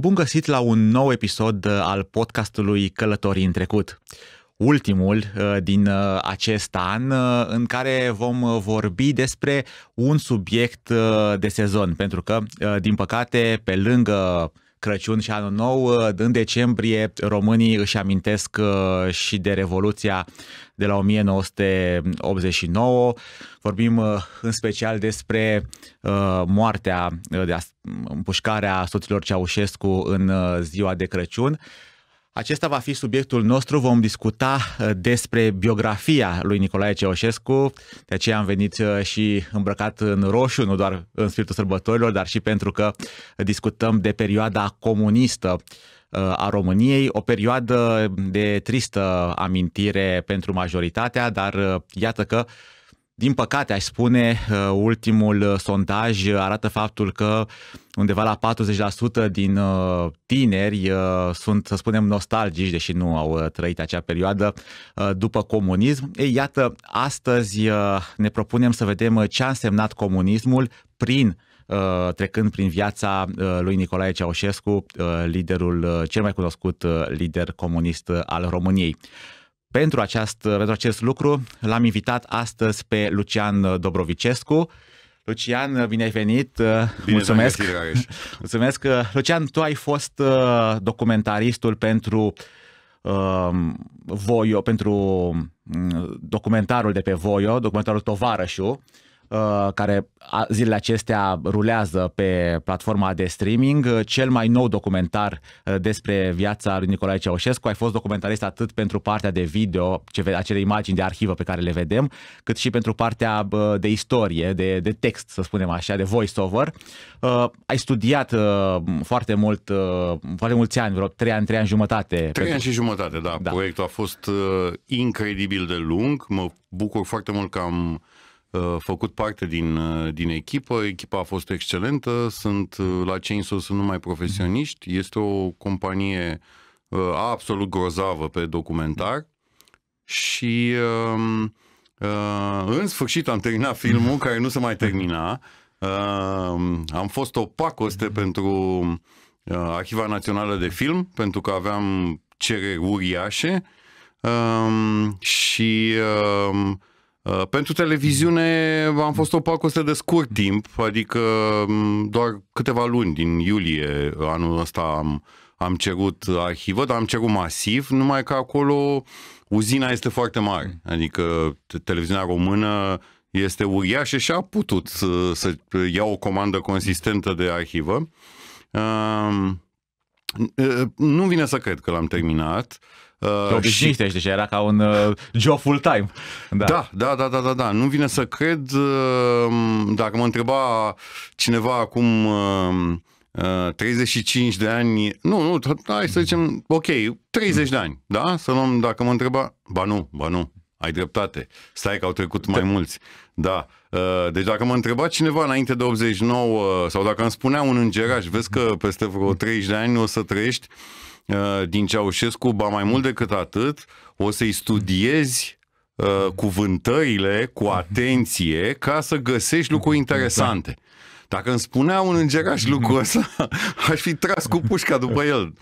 Bun găsit la un nou episod uh, al podcastului Călătorii în trecut. Ultimul uh, din uh, acest an în care vom vorbi despre un subiect de sezon, pentru că, din păcate, pe lângă uh, Crăciun și Anul Nou. În decembrie românii își amintesc uh, și de Revoluția de la 1989. Vorbim uh, în special despre uh, moartea, împușcarea soților Ceaușescu în ziua de Crăciun. Acesta va fi subiectul nostru. Vom discuta uh, despre biografia lui Nicolae Ceaușescu. De aceea am venit uh, și îmbrăcat în roșu, nu doar în spiritul sărbătorilor, dar și pentru că discutăm de perioada comunistă uh, a României, o perioadă de tristă amintire pentru majoritatea, dar iată că din păcate, aș spune, uh, ultimul uh, sondaj uh, arată faptul că undeva la 40% din tineri sunt, să spunem, nostalgici, deși nu au trăit acea perioadă după comunism. Ei, iată, astăzi ne propunem să vedem ce a însemnat comunismul prin trecând prin viața lui Nicolae Ceaușescu, liderul, cel mai cunoscut lider comunist al României. Pentru, aceast, pentru acest lucru l-am invitat astăzi pe Lucian Dobrovicescu. Lucian, bine ai venit! Bine Mulțumesc! Găsit, Mulțumesc! Lucian, tu ai fost uh, documentaristul pentru um, Voio, pentru mm, documentarul de pe Voio, documentarul Tovarășu. Uh, care zilele acestea rulează pe platforma de streaming. Uh, cel mai nou documentar uh, despre viața lui Nicolae Ceaușescu. Ai fost documentarist atât pentru partea de video, acele imagini de arhivă pe care le vedem, cât și pentru partea de istorie, de, de text, să spunem așa, de voice-over. Ai studiat foarte mult, foarte mulți ani, vreo 3 ani, 3 ani jumătate. 3 pentru... ani și jumătate, da. da. Proiectul a fost incredibil de lung. Mă bucur foarte mult că am Uh, făcut parte din, uh, din echipă, echipa a fost excelentă, sunt uh, la Chainsaw sunt numai profesioniști, este o companie absolut grozavă pe documentar și um, în sfârșit am terminat filmul care nu se mai termina. Um, am fost o pacoste pentru Arhiva Națională de Film pentru că aveam cereri uriașe um, și Uh, pentru televiziune am fost o pacoste de scurt timp, adică mm, doar câteva luni din iulie anul ăsta am, am cerut arhivă, dar am cerut masiv, numai că acolo uzina este foarte mare, adică televiziunea română este uriașă și a putut să, să ia o comandă consistentă de arhivă. Um, uh, nu vine să cred că l-am terminat. Uh, Uh, Te și... deci era ca un uh, job full-time. Da. da, da, da, da, da, da. Nu vine să cred, uh, dacă mă întreba cineva acum uh, uh, 35 de ani, nu, nu, hai să zicem, ok, 30 de ani, da? Să luăm, dacă mă întreba, ba nu, ba nu, ai dreptate, stai că au trecut mai da. mulți, da. Uh, deci dacă mă întreba cineva înainte de 89 uh, sau dacă îmi spunea un îngeraș, vezi că peste vreo 30 de ani o să trăiești, uh, Uh, din Ceaușescu, ba mai mult decât atât, o să-i studiezi uh, cuvântările cu atenție ca să găsești lucruri da. interesante. Dacă îmi spunea un îngeraș lucrul ăsta, aș fi tras cu pușca după el.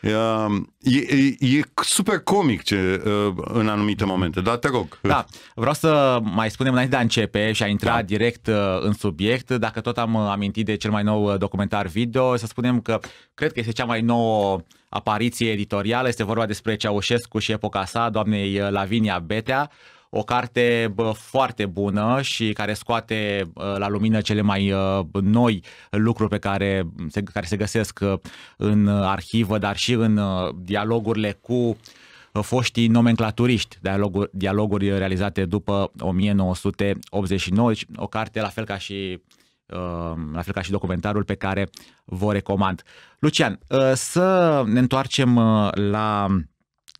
E, e, e super comic ce, uh, în anumite momente, dar te rog. Da, vreau să mai spunem înainte de a începe și a intra da. direct uh, în subiect, dacă tot am uh, amintit de cel mai nou documentar video, să spunem că cred că este cea mai nouă apariție editorială, este vorba despre Ceaușescu și epoca sa, doamnei Lavinia Betea, o carte bă, foarte bună și care scoate bă, la lumină cele mai bă, noi lucruri pe care se, care se găsesc în arhivă, dar și în dialogurile cu foștii nomenclaturiști, dialoguri, dialoguri realizate după 1989, deci, o carte la fel ca și la fel ca și documentarul pe care vă recomand. Lucian, să ne întoarcem la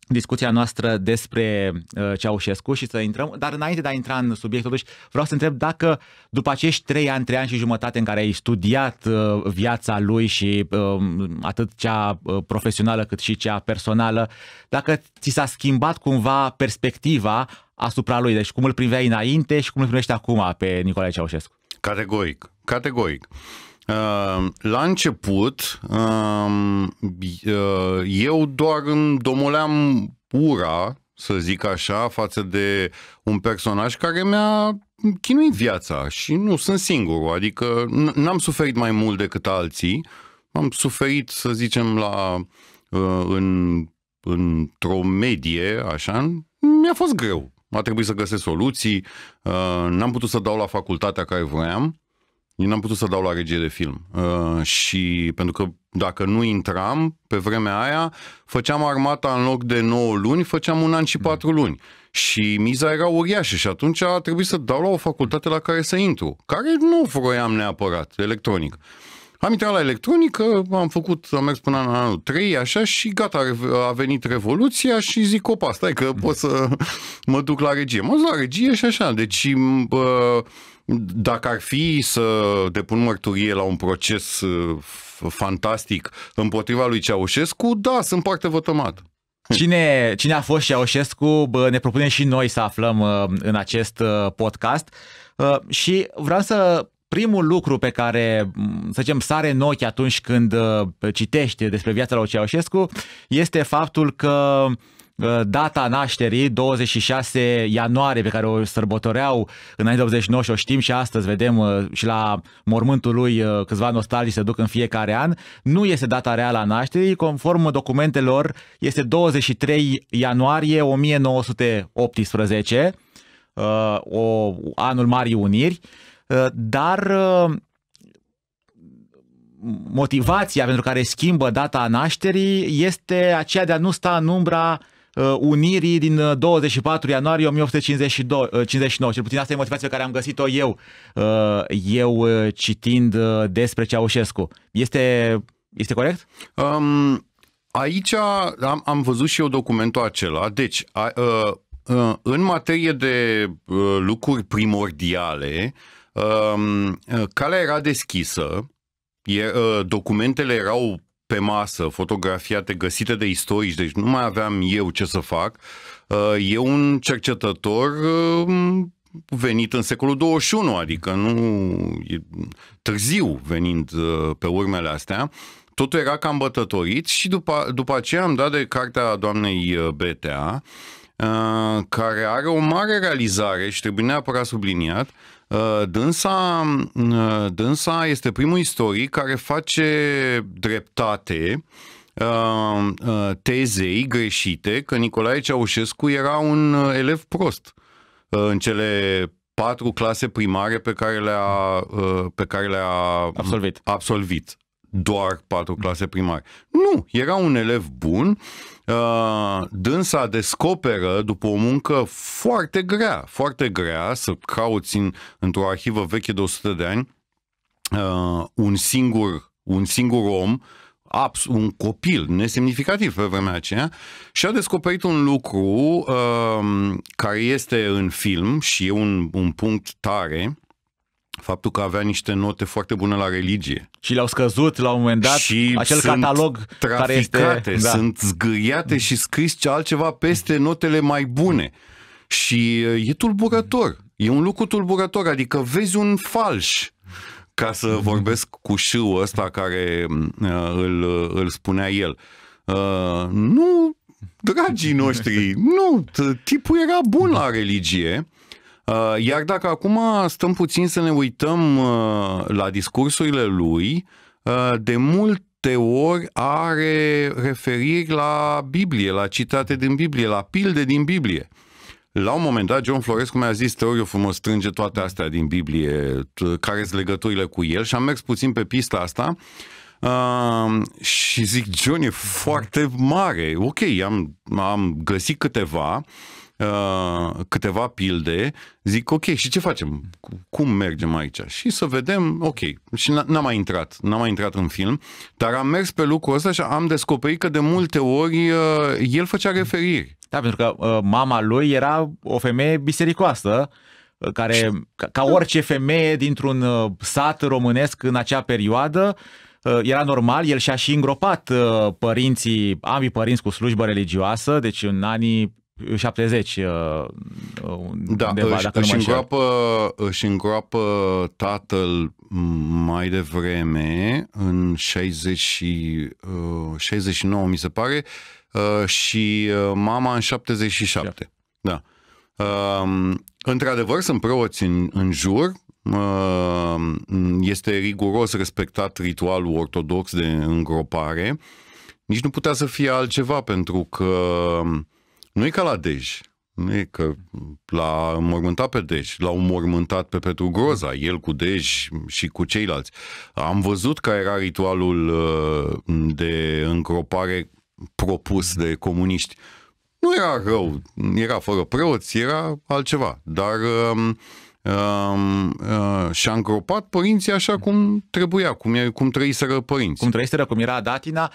discuția noastră despre uh, Ceaușescu și să intrăm, dar înainte de a intra în subiect, totuși vreau să întreb dacă după acești trei ani, trei ani și jumătate în care ai studiat uh, viața lui și um, atât cea uh, profesională cât și cea personală, dacă ți s-a schimbat cumva perspectiva asupra lui, deci cum îl priveai înainte și cum îl privești acum pe Nicolae Ceaușescu? Categoric, categoric. Uh, Ehm, la început, ehm, eh, eu doar îmi domoleam ura, să zic așa, față de un personaj care mi-a chinuit viața și nu sunt singur. adică n-am suferit mai mult decât alții, am suferit, să zicem, la, eh, în, într-o medie, așa, mi-a fost greu. A trebuit să găsesc soluții, eh, n-am putut să dau la facultatea care voiam. Eu n-am putut să dau la regie de film. Uh, și pentru că dacă nu intram pe vremea aia, făceam armata în loc de 9 luni, făceam un an și 4 mm. luni. Și miza era uriașă și atunci a trebuit să dau la o facultate la care să intru, care nu vroiam neapărat, electronic. Am intrat la electronică, am făcut, am mers până în anul 3, așa, și gata, a venit Revoluția și zic, opa, stai că mm. pot să mă duc la regie. Mă duc la regie și așa, deci... Uh, dacă ar fi să depun mărturie la un proces uh, fantastic împotriva lui Ceaușescu, da, sunt parte vătămat. Cine, cine a fost Ceaușescu, ne propunem și noi să aflăm uh, în acest uh, podcast. Și vreau să primul lucru pe care, să zicem, sare în ochi atunci când citește despre viața lui Ceaușescu este faptul că uh, Uh, data nașterii, 26 ianuarie, pe care o sărbătoreau înainte de 89 și o știm și astăzi, vedem uh, și la mormântul lui uh, câțiva nostalgi se duc în fiecare an, nu este data reală a nașterii, conform documentelor este 23 ianuarie 1918, o, anul Marii Uniri, dar motivația pentru care schimbă data nașterii este aceea de a nu sta în umbra uh, Uh, unirii din 24 uh, ianuarie 1859. Uh, Cel puțin asta e motivația pe care am găsit-o eu, eu citind despre Ceaușescu. Este, este corect? Um, aici am, am văzut și eu documentul acela. Deci, a, a, a, în materie de a, lucruri primordiale, a, um, calea era deschisă, e, documentele erau pe masă, fotografiate, găsite de istorici, deci nu mai aveam eu ce să fac, uh, e un cercetător uh, venit în secolul 21, adică nu târziu venind uh, pe urmele astea, totul era cam bătătorit și după, după aceea am dat de cartea doamnei BTA, care are o mare realizare și trebuie neapărat subliniat, Ă, dânsa, ă, dânsa este primul istoric care face dreptate ă, tezei greșite că Nicolae Ceaușescu era un elev prost în cele patru clase primare pe care le-a, pe care le-a absolvit. absolvit. Doar patru clase primare. Nu, era un elev bun Uh, dânsa descoperă, după o muncă foarte grea, foarte grea, să cauți în, într-o arhivă veche de 100 de ani, uh, un singur, un singur om, abs, un copil nesemnificativ pe vremea aceea și a descoperit un lucru uh, care este în film și e un, un punct tare faptul că avea niște note foarte bune la religie. Și le-au scăzut la un moment dat și acel sunt catalog care este... Da. sunt zgâriate și scris ce altceva peste notele mai bune. Și uh, e tulburător. E un lucru tulburător, adică vezi un falș ca să mhm. vorbesc cu șiu ăsta care mm, uh, îl, uh, îl spunea el. nu, dragii noștri, nu, tipul era bun la religie, Uh, iar dacă acum stăm puțin să ne uităm uh, la discursurile lui, uh, de multe ori are referiri la Biblie, la citate din Biblie, la pilde din Biblie. La un moment dat, John Florescu mi-a zis, teoriu frumos, strânge toate astea din Biblie, care sunt legăturile cu el și am mers puțin pe pista asta uh, și zic, John e foarte mare, ok, am, am găsit câteva, Uh, câteva pilde, zic, ok, și ce facem? Cum mergem aici? Și să vedem, ok. Și n-am mai intrat, n-am mai intrat în film, dar am mers pe lucrul ăsta și am descoperit că de multe ori uh, el făcea referiri. Da, pentru că uh, mama lui era o femeie bisericoasă, uh, care, ca orice femeie dintr-un uh, sat românesc în acea perioadă, era normal, el și-a și îngropat părinții, ambii părinți cu slujbă religioasă, deci în anii 70 uh, da, undeva, își, dacă își, nu îngroapă, își îngroapă tatăl mai devreme, în 60 uh, și, 69 mi se pare, uh, și mama în 77. Yeah. Da. da. Um, într-adevăr, sunt preoți în, în jur, um, este riguros respectat ritualul ortodox de îngropare, nici nu putea să fie altceva pentru că uh, nu e ca la Dej. Nu e că l-a mormântat pe Dej, l-au mormântat pe Petru Groza, el cu Dej și cu ceilalți. Am văzut că era ritualul uh, de încropare propus de comuniști. Nu era rău, era fără preoți, era altceva, dar um, um, uh, și-a îngropat părinții așa cum trebuia, cum, cum trăiseră părinții. Cum trăiseră, cum era datina.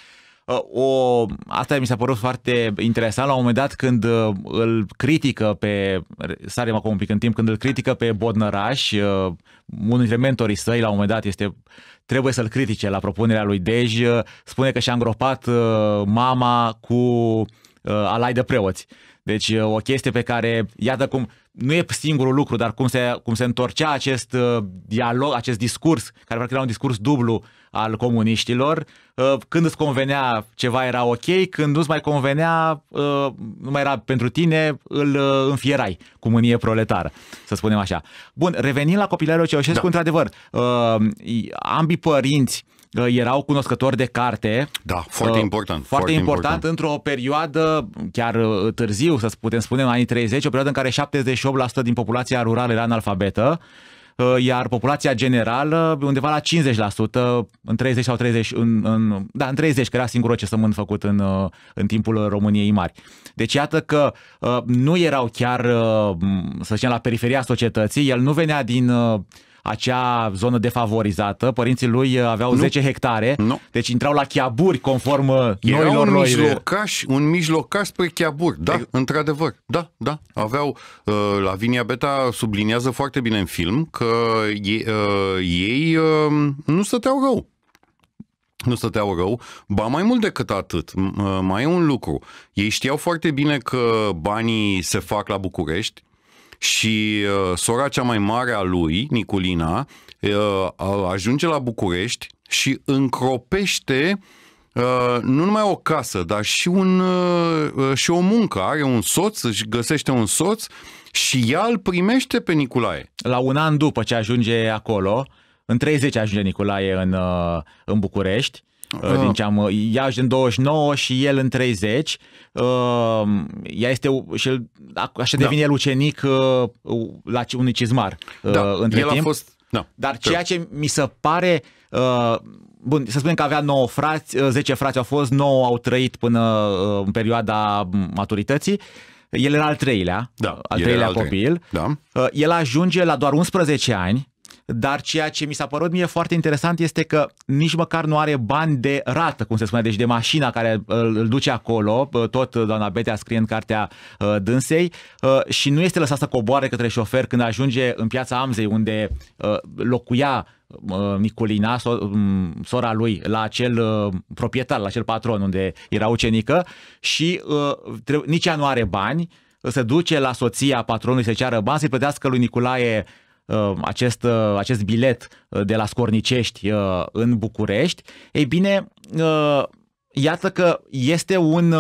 Ă, o, asta mi s-a părut foarte interesant la un moment dat când ă, îl critică pe, sarem acum un pic în timp, când îl critică pe Bodnăraș, ă, unul dintre mentorii săi la un moment dat este trebuie să-l critique la propunerea lui Dej, spune că și-a îngropat mama cu alai de preoți. Deci o chestie pe care, iată cum, nu e singurul lucru, dar cum se, cum se întorcea acest uh, dialog, acest discurs, care practic era un discurs dublu al comuniștilor, uh, când îți convenea ceva era ok, când nu-ți mai convenea, uh, nu mai era pentru tine, îl înfierai cu mânie proletară, să spunem așa. Bun, revenind la copilările Ceaușescu, da. într-adevăr, ambii părinți Uh, erau cunoscători de carte. Da, foarte uh, important. Foarte, foarte important, important într-o perioadă chiar uh, târziu, să putem spune, în anii 30, o perioadă în care 78% din populația rurală era analfabetă uh, iar populația generală undeva la 50%, în 30 sau 30, în, în, da, în 30, că era singurul cesământ făcut în, în timpul României mari. Deci iată că nu erau chiar, să zicem, la periferia societății, el nu venea din acea zonă defavorizată. Părinții lui uh, aveau nu. 10 hectare, nu. deci intrau la chiaburi conform uh, Era noilor un mijlocaș, noi. un mijlocaș spre chiaburi, da, e... într-adevăr, da, da. Aveau, uh, Lavinia Beta subliniază foarte bine în film că ei, uh, ei uh, nu stăteau rău nu stăteau rău, ba mai mult decât atât, uh, mai e un lucru. Ei știau foarte bine că banii se fac la București, și uh, sora cea mai mare a lui, Niculina, uh, ajunge la București și încropește Uh, nu numai o casă, dar și, un, uh, uh, și o muncă. Are un soț, își găsește un soț și ea îl primește pe Nicolae. La un an după ce ajunge acolo, în 30 ajunge Nicolae în, uh, în București, Uh, uh. Din ce am, ea în 29 și el în 30. Uh, ea este și el, așa da. devine da. el ucenic la unui cizmar. Da. Între el timp. a fost... Da. Dar ceea ce mi se pare bun, să spunem că avea 9 frați, 10 frați au fost, 9 au trăit până în perioada maturității. El era al treilea, da, al treilea al copil. Trei. Da. El ajunge la doar 11 ani dar ceea ce mi s-a părut mie foarte interesant este că nici măcar nu are bani de rată, cum se spune, deci de mașina care uh, îl duce acolo, uh, tot doamna Betea scrie în cartea uh, dânsei și nu este lăsat să coboare către șofer când ajunge în piața Amzei, unde locuia Nicolina, mm, sora lui, la acel proprietar, la acel patron unde era ucenică și nici ea nu are bani, se duce la soția patronului să ceară bani, să-i plătească lui Nicolae Uh, acest, uh, acest bilet uh, de la Scornicești în București, ei bine, iată că este un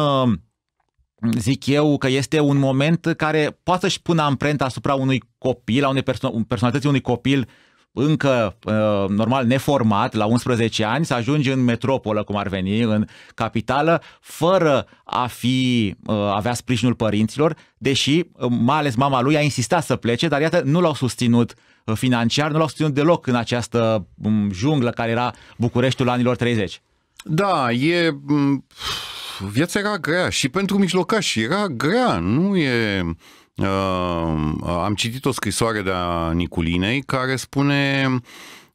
zic eu că este un moment care poate să-și pună amprenta asupra unui copil, a unei perso- personalității unui copil încă, uh, normal, neformat, la 11 ani, să ajungi în metropolă, cum ar veni, în capitală, fără a fi, uh, avea sprijinul părinților, deși, uh, mai ales mama lui, a insistat să plece, dar iată, nu l-au susținut financiar, nu l-au susținut deloc în această um, junglă care era Bucureștiul anilor 30. Da, e... Mm, viața era grea și pentru mijlocași era grea, nu e... Uh, am citit o scrisoare de a Niculinei care spune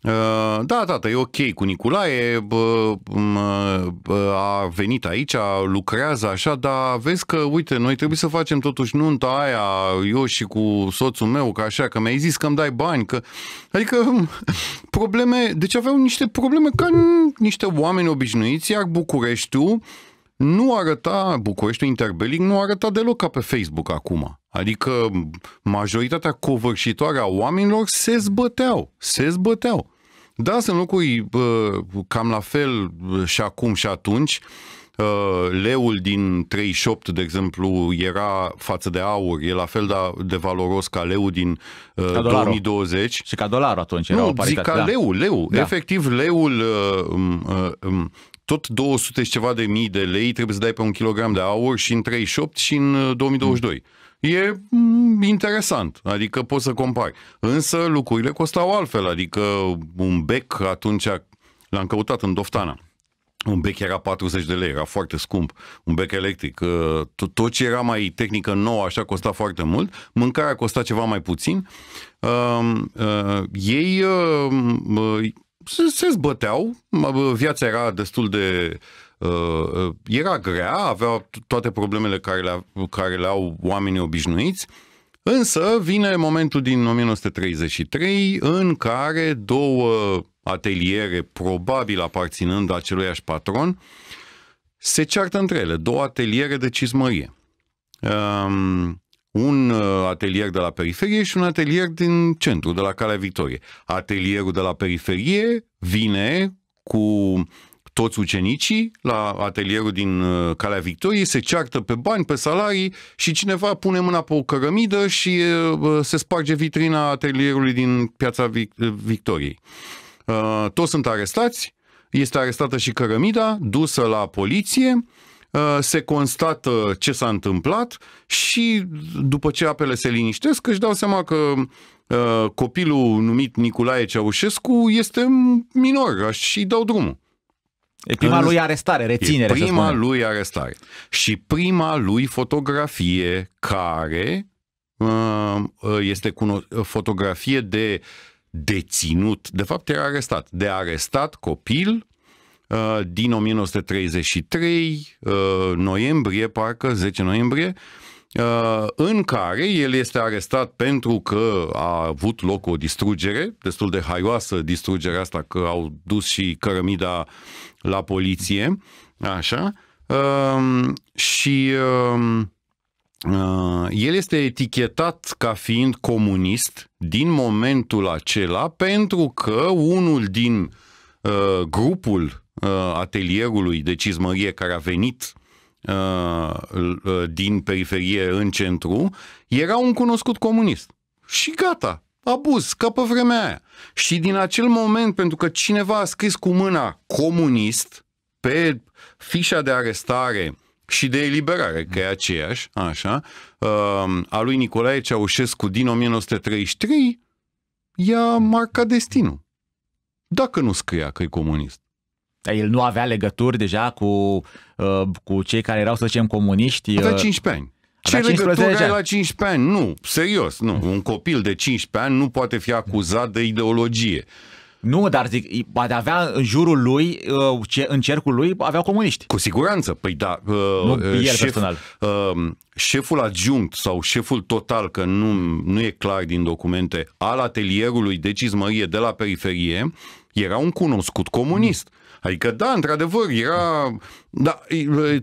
uh, da, tată, e ok cu Nicolae, bă, bă, a venit aici, lucrează așa, dar vezi că, uite, noi trebuie să facem totuși nunta aia, eu și cu soțul meu, că așa, că mi-ai zis că îmi dai bani, că... Adică, probleme, deci aveau niște probleme ca niște oameni obișnuiți, iar Bucureștiul nu arăta, Bucureștiul interbelic nu arăta deloc ca pe Facebook acum. Adică majoritatea covârșitoare a oamenilor se zbăteau, se zbăteau. Da, sunt locuri cam la fel și acum și atunci. leul din 38, de exemplu, era față de aur, e la fel de, valoros ca leul din ca 2020. Și ca dolarul atunci era nu, o paritate. Zic ca da. leu, leu. Da. Efectiv, leul uh, um, uh, um, tot 200 și ceva de mii de lei trebuie să dai pe un kilogram de aur și în 38 și în 2022. Uh, mm. E mm, interesant, adică poți să compari. Însă lucrurile costau altfel, adică un bec atunci l-am căutat în Doftana. Un bec era 40 de lei, era foarte scump, un bec electric. Uh, tot, tot ce era mai tehnică nouă, așa, costa foarte mult. Mâncarea costa ceva mai puțin. Uh, uh, ei uh, uh se, se zbăteau, viața era destul de uh, era grea, avea toate problemele care le, care le au oamenii obișnuiți, însă vine momentul din 1933 în care două ateliere, probabil aparținând aceluiași patron, se ceartă între ele, două ateliere de cizmărie. Uh, un uh, atelier de la periferie și un atelier din centru, de la Calea Victoriei. Atelierul de la periferie vine cu toți ucenicii la atelierul din uh, Calea Victoriei, se ceartă pe bani, pe salarii și cineva pune mâna pe o cărămidă și uh, se sparge vitrina atelierului din Piața Victoriei. Toți sunt arestați, este arestată și cărămida, dusă la poliție, Uh, se constată ce s-a întâmplat și după ce apele se liniștesc își dau seama că uh, copilul numit Nicolae Ceaușescu este minor și dau drumul. E prima lui arestare, reținere. E prima lui arestare. Și prima lui fotografie care uh, este fotografie de deținut, de fapt era arestat, de arestat copil Uh, din 1933, uh, noiembrie, parcă 10 noiembrie, uh, în care el este arestat pentru că a avut loc o distrugere, destul de haioasă distrugerea asta, că au dus și cărămida la poliție, așa, um, și um, el este etichetat ca fiind comunist din momentul acela pentru că unul din grupul Uh, atelierului de cizmărie care a venit uh, uh, din periferie în centru, era un cunoscut comunist. Și gata, abuz, ca pe vremea aia. Și din acel moment, pentru că cineva a scris cu mâna comunist pe fișa de arestare și de eliberare, că e aceeași, așa, a lui Nicolae Ceaușescu din 1933, i-a marcat destinul. Dacă nu scria că e comunist el nu avea legături deja cu, uh, cu cei care erau, să zicem, comuniști. Avea 15 uh, ani. Ce legătură la 15 ani? Nu, serios, nu. Un copil de 15 ani nu poate fi acuzat de ideologie. Nu, dar zic, poate avea în jurul lui, uh, în cercul lui, aveau comuniști. Cu siguranță, păi da. Nu el șef, personal. Um, șeful adjunct sau șeful total, că nu, nu e clar din documente, al atelierului de cizmărie de la periferie, era un cunoscut comunist. Mm. Adică, da, într-adevăr, era... Da,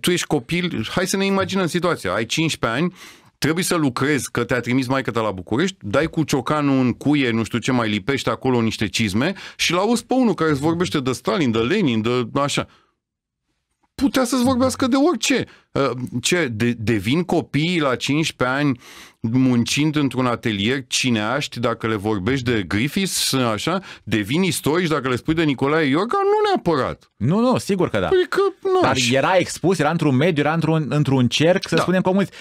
tu ești copil, hai să ne imaginăm situația. Ai 15 ani, trebuie să lucrezi, că te-a trimis mai ta la București, dai cu ciocanul în cuie, nu știu ce, mai lipește acolo niște cizme și la auzi pe unul care îți vorbește de Stalin, de Lenin, de așa putea să-ți vorbească de orice. Uh, ce, de, devin copiii la 15 ani muncind într-un atelier cineaști, dacă le vorbești de Griffiths, așa, devin istorici dacă le spui de Nicolae Iorga? Nu neapărat. Nu, nu, sigur că da. Adică, nu Dar era expus, era într-un mediu, era într-un, într-un cerc, să da. spunem, comunist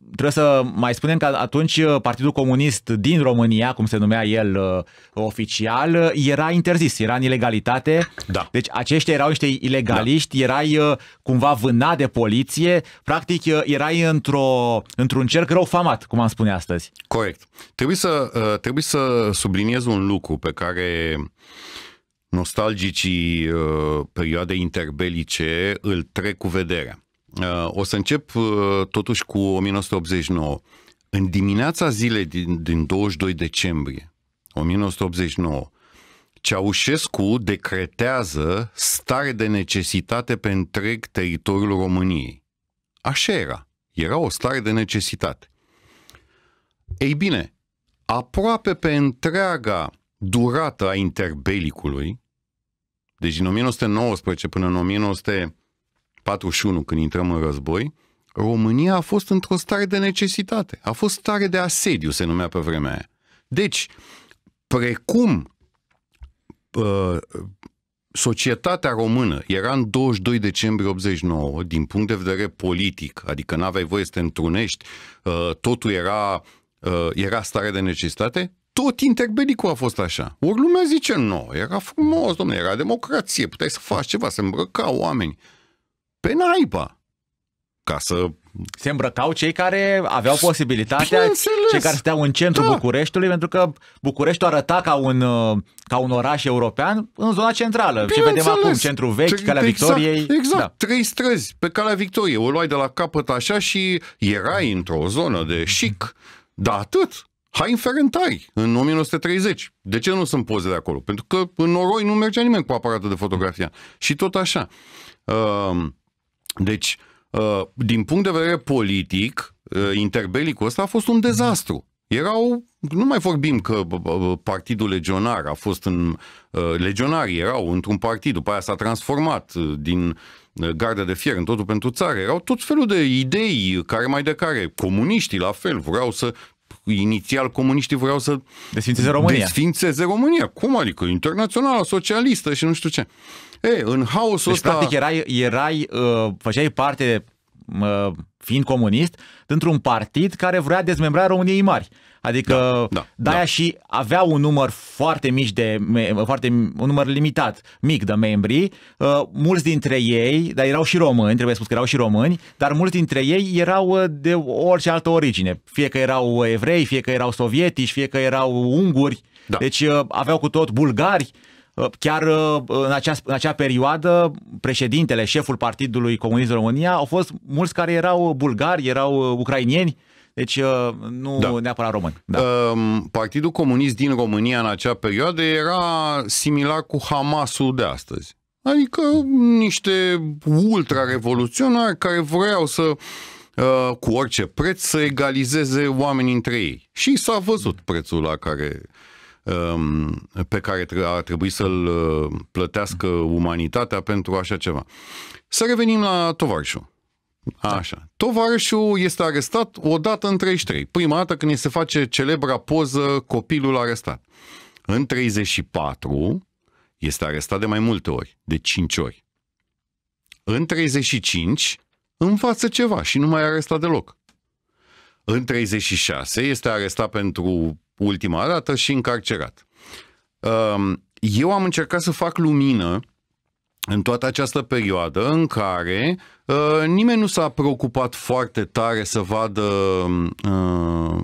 trebuie să mai spunem că atunci uh, Partidul Comunist din România, cum se numea el uh, oficial, uh, era interzis, era în ilegalitate. Da. Deci aceștia erau niște ilegaliști, da. erai cumva vânat de poliție, practic erai într-o, într-un cerc rău famat, cum am spune astăzi. Corect. Trebuie să, trebuie să subliniez un lucru pe care nostalgicii perioadei interbelice îl trec cu vederea. Uh, o să încep uh, totuși cu 1989. În dimineața zilei din, din 22 decembrie 1989, Ceaușescu decretează stare de necesitate pe întreg teritoriul României. Așa era. Era o stare de necesitate. Ei bine, aproape pe întreaga durată a interbelicului, deci din 1919 până în 1900 41, când intrăm în război, România a fost într-o stare de necesitate. A fost stare de asediu, se numea pe vremea aia. Deci, precum uh, societatea română era în 22 decembrie 89, din punct de vedere politic, adică n-aveai voie să te întrunești, uh, totul era, uh, era stare de necesitate, tot interbelicul a fost așa. Ori lumea zice, nu, era frumos, domnule, era democrație, puteai să faci ceva, să îmbrăca oameni. Pe naiba! Ca să se îmbrăcau cei care aveau posibilitatea, cei care stăteau în centrul da. Bucureștiului, pentru că Bucureștiul arăta ca un, uh, ca un oraș european în zona centrală. Ce vedem acum, centrul vechi, Tre- Calea exact, Victoriei. Exact, da. trei străzi pe Calea Victoriei. O luai de la capăt așa și erai într-o zonă de chic. Da atât. Hai în Ferentari, în 1930. De ce nu sunt poze de acolo? Pentru că în noroi nu mergea nimeni cu aparatul de fotografie. Și tot așa. Uh, deci, uh, din punct de vedere politic, uh, interbelicul ăsta a fost un dezastru. Erau, nu mai vorbim că uh, partidul legionar a fost în, legionarii erau într-un partid, după aia s-a transformat din gardă de fier în totul pentru țară. Erau tot felul de idei care mai de care, comuniștii la fel, vreau să inițial comuniștii voiau să desfințeze România. Desfințeze România. Cum adică? Internațională, socialistă și nu știu ce. E, în haosul deci, ăsta... practic, erai, erai uh, făceai parte, uh, fiind comunist, dintr-un partid care vrea dezmembrarea României mari. Adică da, da, de-aia da. și avea un număr foarte mic de, foarte, un număr limitat, mic de membri, uh, mulți dintre ei, dar erau și români, trebuie spus că erau și români, dar mulți dintre ei erau uh, de orice altă origine, fie că erau uh, evrei, fie că erau sovietici, fie că erau unguri, da. deci uh, aveau cu tot bulgari, uh, Chiar în acea, în acea perioadă, președintele, șeful Partidului Comunist România, au fost mulți care erau bulgari, erau ucrainieni, deci uh, nu da. neapărat român. Da. Um, Partidul Comunist din România în acea perioadă era similar cu Hamasul de astăzi. Adică niște ultra-revoluționari care vreau să uh, cu orice preț să egalizeze oamenii între ei. Și s-a văzut prețul la care um, pe care ar trebui să-l uh, plătească umanitatea pentru așa ceva. Să revenim la tovarșul. Da. Așa. Tovarășul este arestat odată în 33, prima dată când se face celebra poză copilul arestat. În 34 este arestat de mai multe ori, de 5 ori. În 35 învață ceva și nu mai e arestat deloc. În 36 este arestat pentru ultima dată și încarcerat. Eu am încercat să fac lumină în toată această perioadă în care uh, Uh, nimeni nu s-a preocupat foarte tare să vadă uh,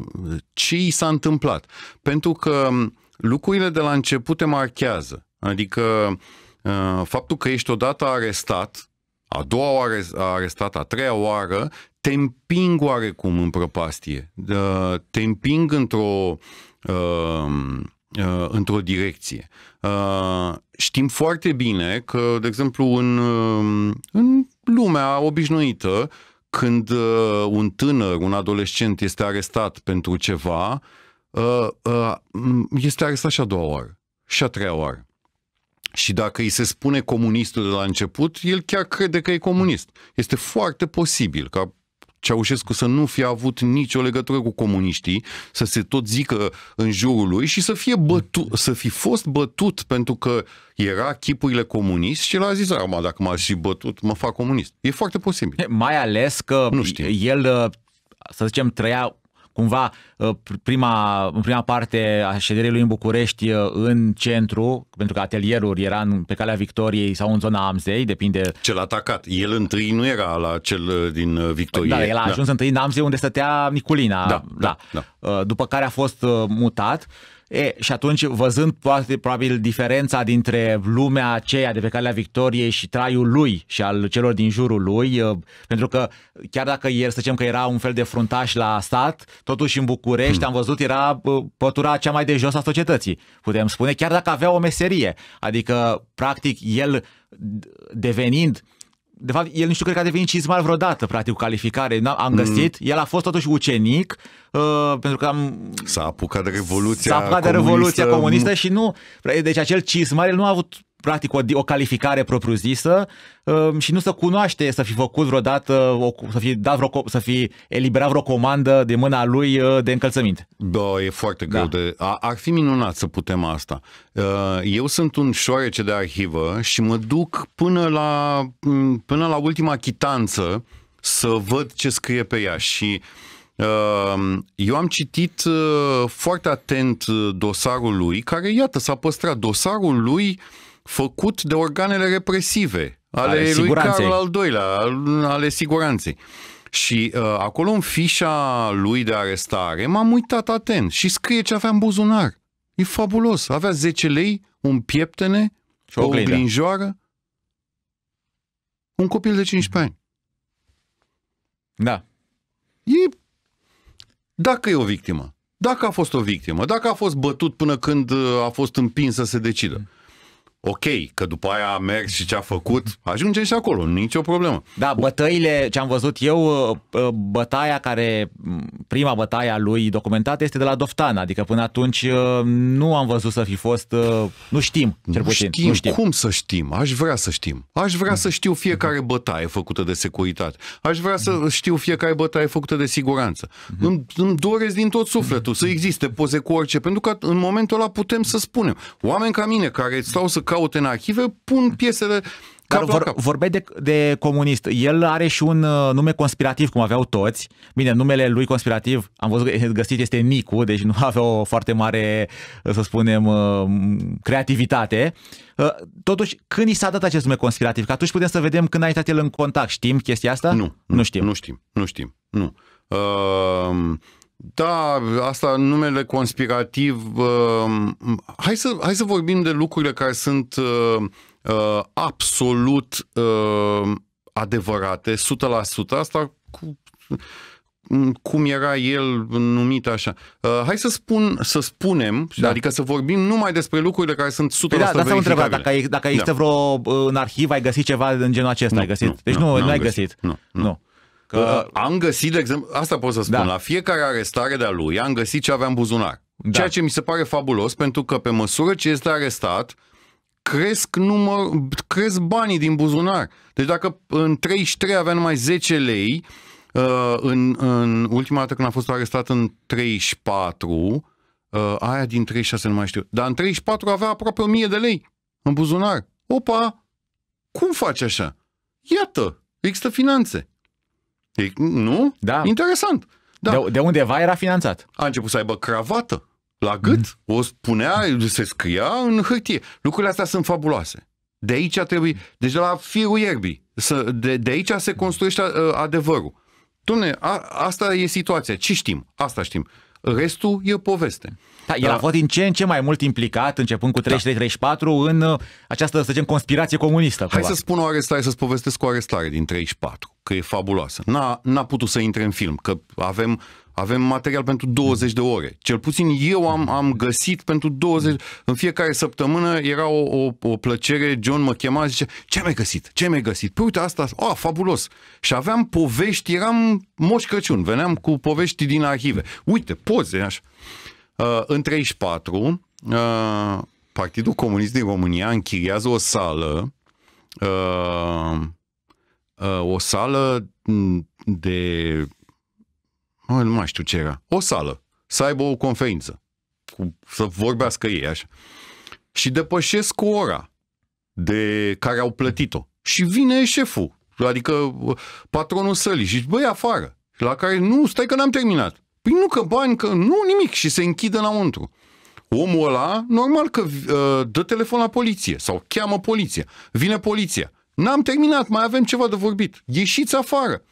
ce i s-a întâmplat, pentru că lucrurile de la început te marchează. Adică uh, faptul că ești odată arestat, a doua oară arestat, a treia oară, te împing oarecum în prăpastie, uh, te împing într-o uh, într-o direcție. Știm foarte bine că, de exemplu, în, în lumea obișnuită, când uh, un tânăr, un adolescent este arestat pentru ceva, uh, uh, este arestat și a doua oară, și a treia oară. Și dacă îi se spune comunistul de la început, el chiar crede că e comunist. Este foarte posibil ca Ceaușescu să nu fie avut nicio legătură cu comuniștii, să se tot zică în jurul lui și să fie bătu, să fi fost bătut pentru că era chipurile comunist și el a zis, mă, dacă m-aș fi bătut, mă fac comunist. E foarte posibil. Mai ales că nu știu. el, să zicem, trăia cumva uh, prima, în prima parte a șederii lui în București uh, în centru, pentru că atelierul era în, pe calea Victoriei sau în zona Amzei, depinde. Cel atacat. El întâi nu era la cel uh, din Victorie. Da, el a da. ajuns da. întâi în Amzei unde stătea Niculina. Da, da, da. da. După care a fost mutat E, și atunci, văzând poate, probabil diferența dintre lumea aceea de pe calea victoriei și traiul lui și al celor din jurul lui, pentru că chiar dacă ieri, să zicem că era un fel de fruntaș la stat, totuși în București hmm. am văzut era pătura cea mai de jos a societății, putem spune, chiar dacă avea o meserie. Adică, practic, el devenind uh, de fapt, el nu știu, cred că a devenit cizmar vreodată, practic, cu calificare. Am mm. găsit. Mm. El a fost totuși ucenic, uh, pentru că am... S-a apucat de Revoluția S-a apucat de Revoluția comunistă și nu... Păi, deci acel cizmar, el nu a avut practic o, o calificare propriu-zisă um, și nu să cunoaște să fi făcut vreodată, să, fi dat vreo, să fi eliberat vreo comandă de mâna lui uh, de încălțăminte. Da, e foarte greu. Da. De, a, ar fi minunat să putem asta. Uh, eu sunt un șoarece de arhivă și mă duc până la, mm, până la ultima chitanță să văd ce scrie pe ea și um, eu am citit uh, foarte atent dosarul lui, care, iată, s-a păstrat. Dosarul lui uh, făcut de organele represive ale, ale lui Carol al II-lea, ale siguranței. Și uh, acolo în fișa lui de arestare m-am uitat atent și scrie ce avea în buzunar. E fabulos. Avea 10 lei, un pieptene, și o, o un copil de 15 ani. Da. E... Dacă e o victimă, dacă a fost o victimă, dacă a fost bătut până când uh, a fost împins să se decidă, ok, că după aia a mers și ce a făcut, ajungem și acolo, nicio problemă. Da, bătăile, ce am văzut eu, ă, ă, bătaia care, prima bătaia lui documentată este de la Doftan, adică până atunci ă, nu am văzut să fi fost, nu știm, cel nu puțin. Știm, nu știm, cum să știm? Aș vrea să știm. Aș vrea să știu fiecare bătaie făcută de securitate. Aș vrea să știu fiecare bătaie făcută de siguranță. Mhm. Îmi, îmi doresc din tot sufletul să existe poze cu orice, pentru că în momentul ăla putem să spunem. Oameni ca mine care stau să caut în arhive, pun piesele dar vor, vorbe de, de comunist. El are și un uh, nume conspirativ, cum aveau toți. Bine, numele lui conspirativ, am văzut că găsit, este Nicu, deci nu avea o foarte mare, uh, să spunem, uh, creativitate. Uh, totuși, când i s-a dat acest nume conspirativ? Că atunci putem să vedem când a intrat el în contact. Știm chestia asta? Nu. Nu, nu știm. Nu știm. Nu știm. Nu. Uh... Da, asta numele conspirativ. Uh, hai, să, hai să vorbim de lucrurile care sunt uh, uh, absolut uh, adevărate, 100%, asta cu, cum era el numit așa. Uh, hai să spun, să spunem, da. adică să vorbim numai despre lucrurile care sunt 100% păi da, dar să întreba, dacă, dacă da. există da. vreo uh, în arhivă, ai găsit ceva în genul acesta, nu, ai găsit? Nu, deci nu, nu, nu ai găsit. găsit. Nu, nu. nu. Că am găsit, de exemplu, asta pot să spun, da. la fiecare arestare de-a lui am găsit ce avea în buzunar. Da. Ceea ce mi se pare fabulos, pentru că pe măsură ce este arestat, cresc, număr, cresc banii din buzunar. Deci dacă în 33 avea numai 10 lei, uh, în, în ultima dată când a fost arestat în 34, uh, aia din 36 nu mai știu, dar în 34 avea aproape 1000 de lei în buzunar. Opa! Cum faci așa? Iată, există finanțe. E, nu? Da. Interesant. Da. De, de undeva era finanțat. A început să aibă cravată la gât, mm. o spunea, se scria în hârtie. Lucrurile astea sunt fabuloase. De aici trebuie, deci de la firul ierbii, să, de, de aici se construiește uh, adevărul. Dumne, a, asta e situația, ce știm? Asta știm. Restul e poveste. Da, el da. a fost din ce în ce mai mult implicat, începând cu 33-34, da. în uh, această, să zicem, conspirație comunistă. Hai probabil. să spun o arestare, să-ți povestesc o arestare din 34, că e fabuloasă. N-a, n-a putut să intre în film, că avem avem material pentru 20 de ore. Cel puțin eu am, am găsit pentru 20... În fiecare săptămână era o, o, o plăcere, John mă chema și zice, ce mai găsit? Ce mai găsit? Păi uite asta, a, oh, fabulos! Și aveam povești, eram Moș Crăciun, veneam cu povești din arhive. Uite, poze, așa. Uh, în 34, uh, Partidul Comunist din România închiriază o sală, uh, o sală de, nu mai știu ce era, o sală, să aibă o conferință, cu, să vorbească ei așa. Și depășesc ora de care au plătit-o. Și vine șeful, adică patronul sălii și zice, băi, afară. La care, nu, stai că n-am terminat. Păi nu că bani, că nu nimic și se închide înăuntru. Omul ăla, normal că uh, dă telefon la poliție sau cheamă poliția. Vine poliția. N-am terminat, mai avem ceva de vorbit. Ieșiți afară.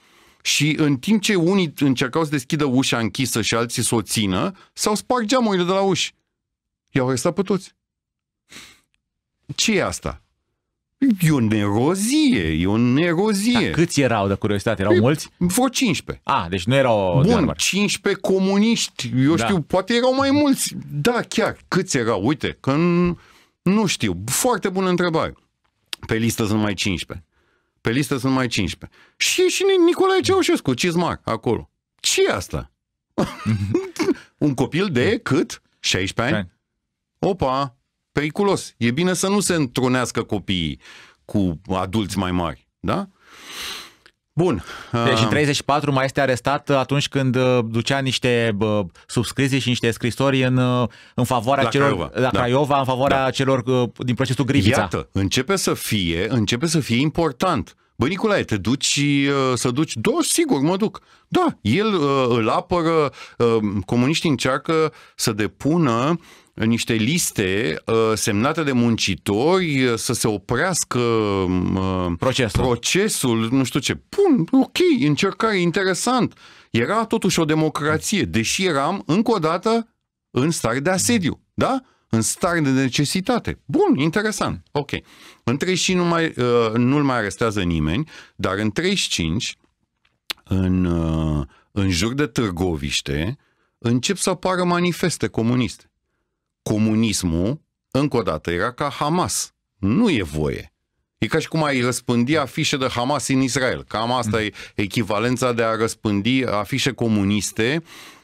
Și în timp ce unii încercau să deschidă ușa închisă și alții să o țină, s-au spart geamurile de la uși. I-au arestat pe toți. Ce e asta? E o nerozie, e o nerozie. Dar câți erau, de curiozitate? Erau e, mulți? Vreo 15. Ah, deci nu erau... Bun, 15 comuniști, eu da. știu, poate erau mai mulți. Da, chiar, câți erau? Uite, că nu știu. Foarte bună întrebare. Pe listă sunt mai 15. Pe listă sunt mai 15. Și și Nicolae Ceaușescu, cizmar, acolo. ce asta? Un copil de cât? 16 ani? Opa! periculos. E bine să nu se întrunească copiii cu adulți mai mari, da? Bun. Deci în 34 uh, mai este arestat atunci când uh, ducea niște subscrizii și niște scrisori în, uh, în favoarea la celor Craiova. la da. Craiova, da. în favoarea da. celor din procesul Grivița. Iată, începe să fie, începe să fie important. Bă, Nicolae, te duci să duci? Da, sigur, mă duc. Da, el îl apără, comuniștii încearcă să depună niște liste uh, semnate de muncitori uh, să se oprească um, uh, procesul, procesul nu știu ce. Bun, ok, încercare, interesant. Era totuși o democrație, deși eram, încă o dată, în stare de asediu, da? În stare de necesitate. Bun, interesant, ok. În 35 nu mai, nu-l mai arestează nimeni, dar în 35, în, în jur de Târgoviște, încep să apară manifeste comuniste comunismul, încă o dată, era ca Hamas. Nu e voie. E ca și cum ai răspândi afișe de Hamas în Israel. Cam asta e echivalența de a răspândi afișe comuniste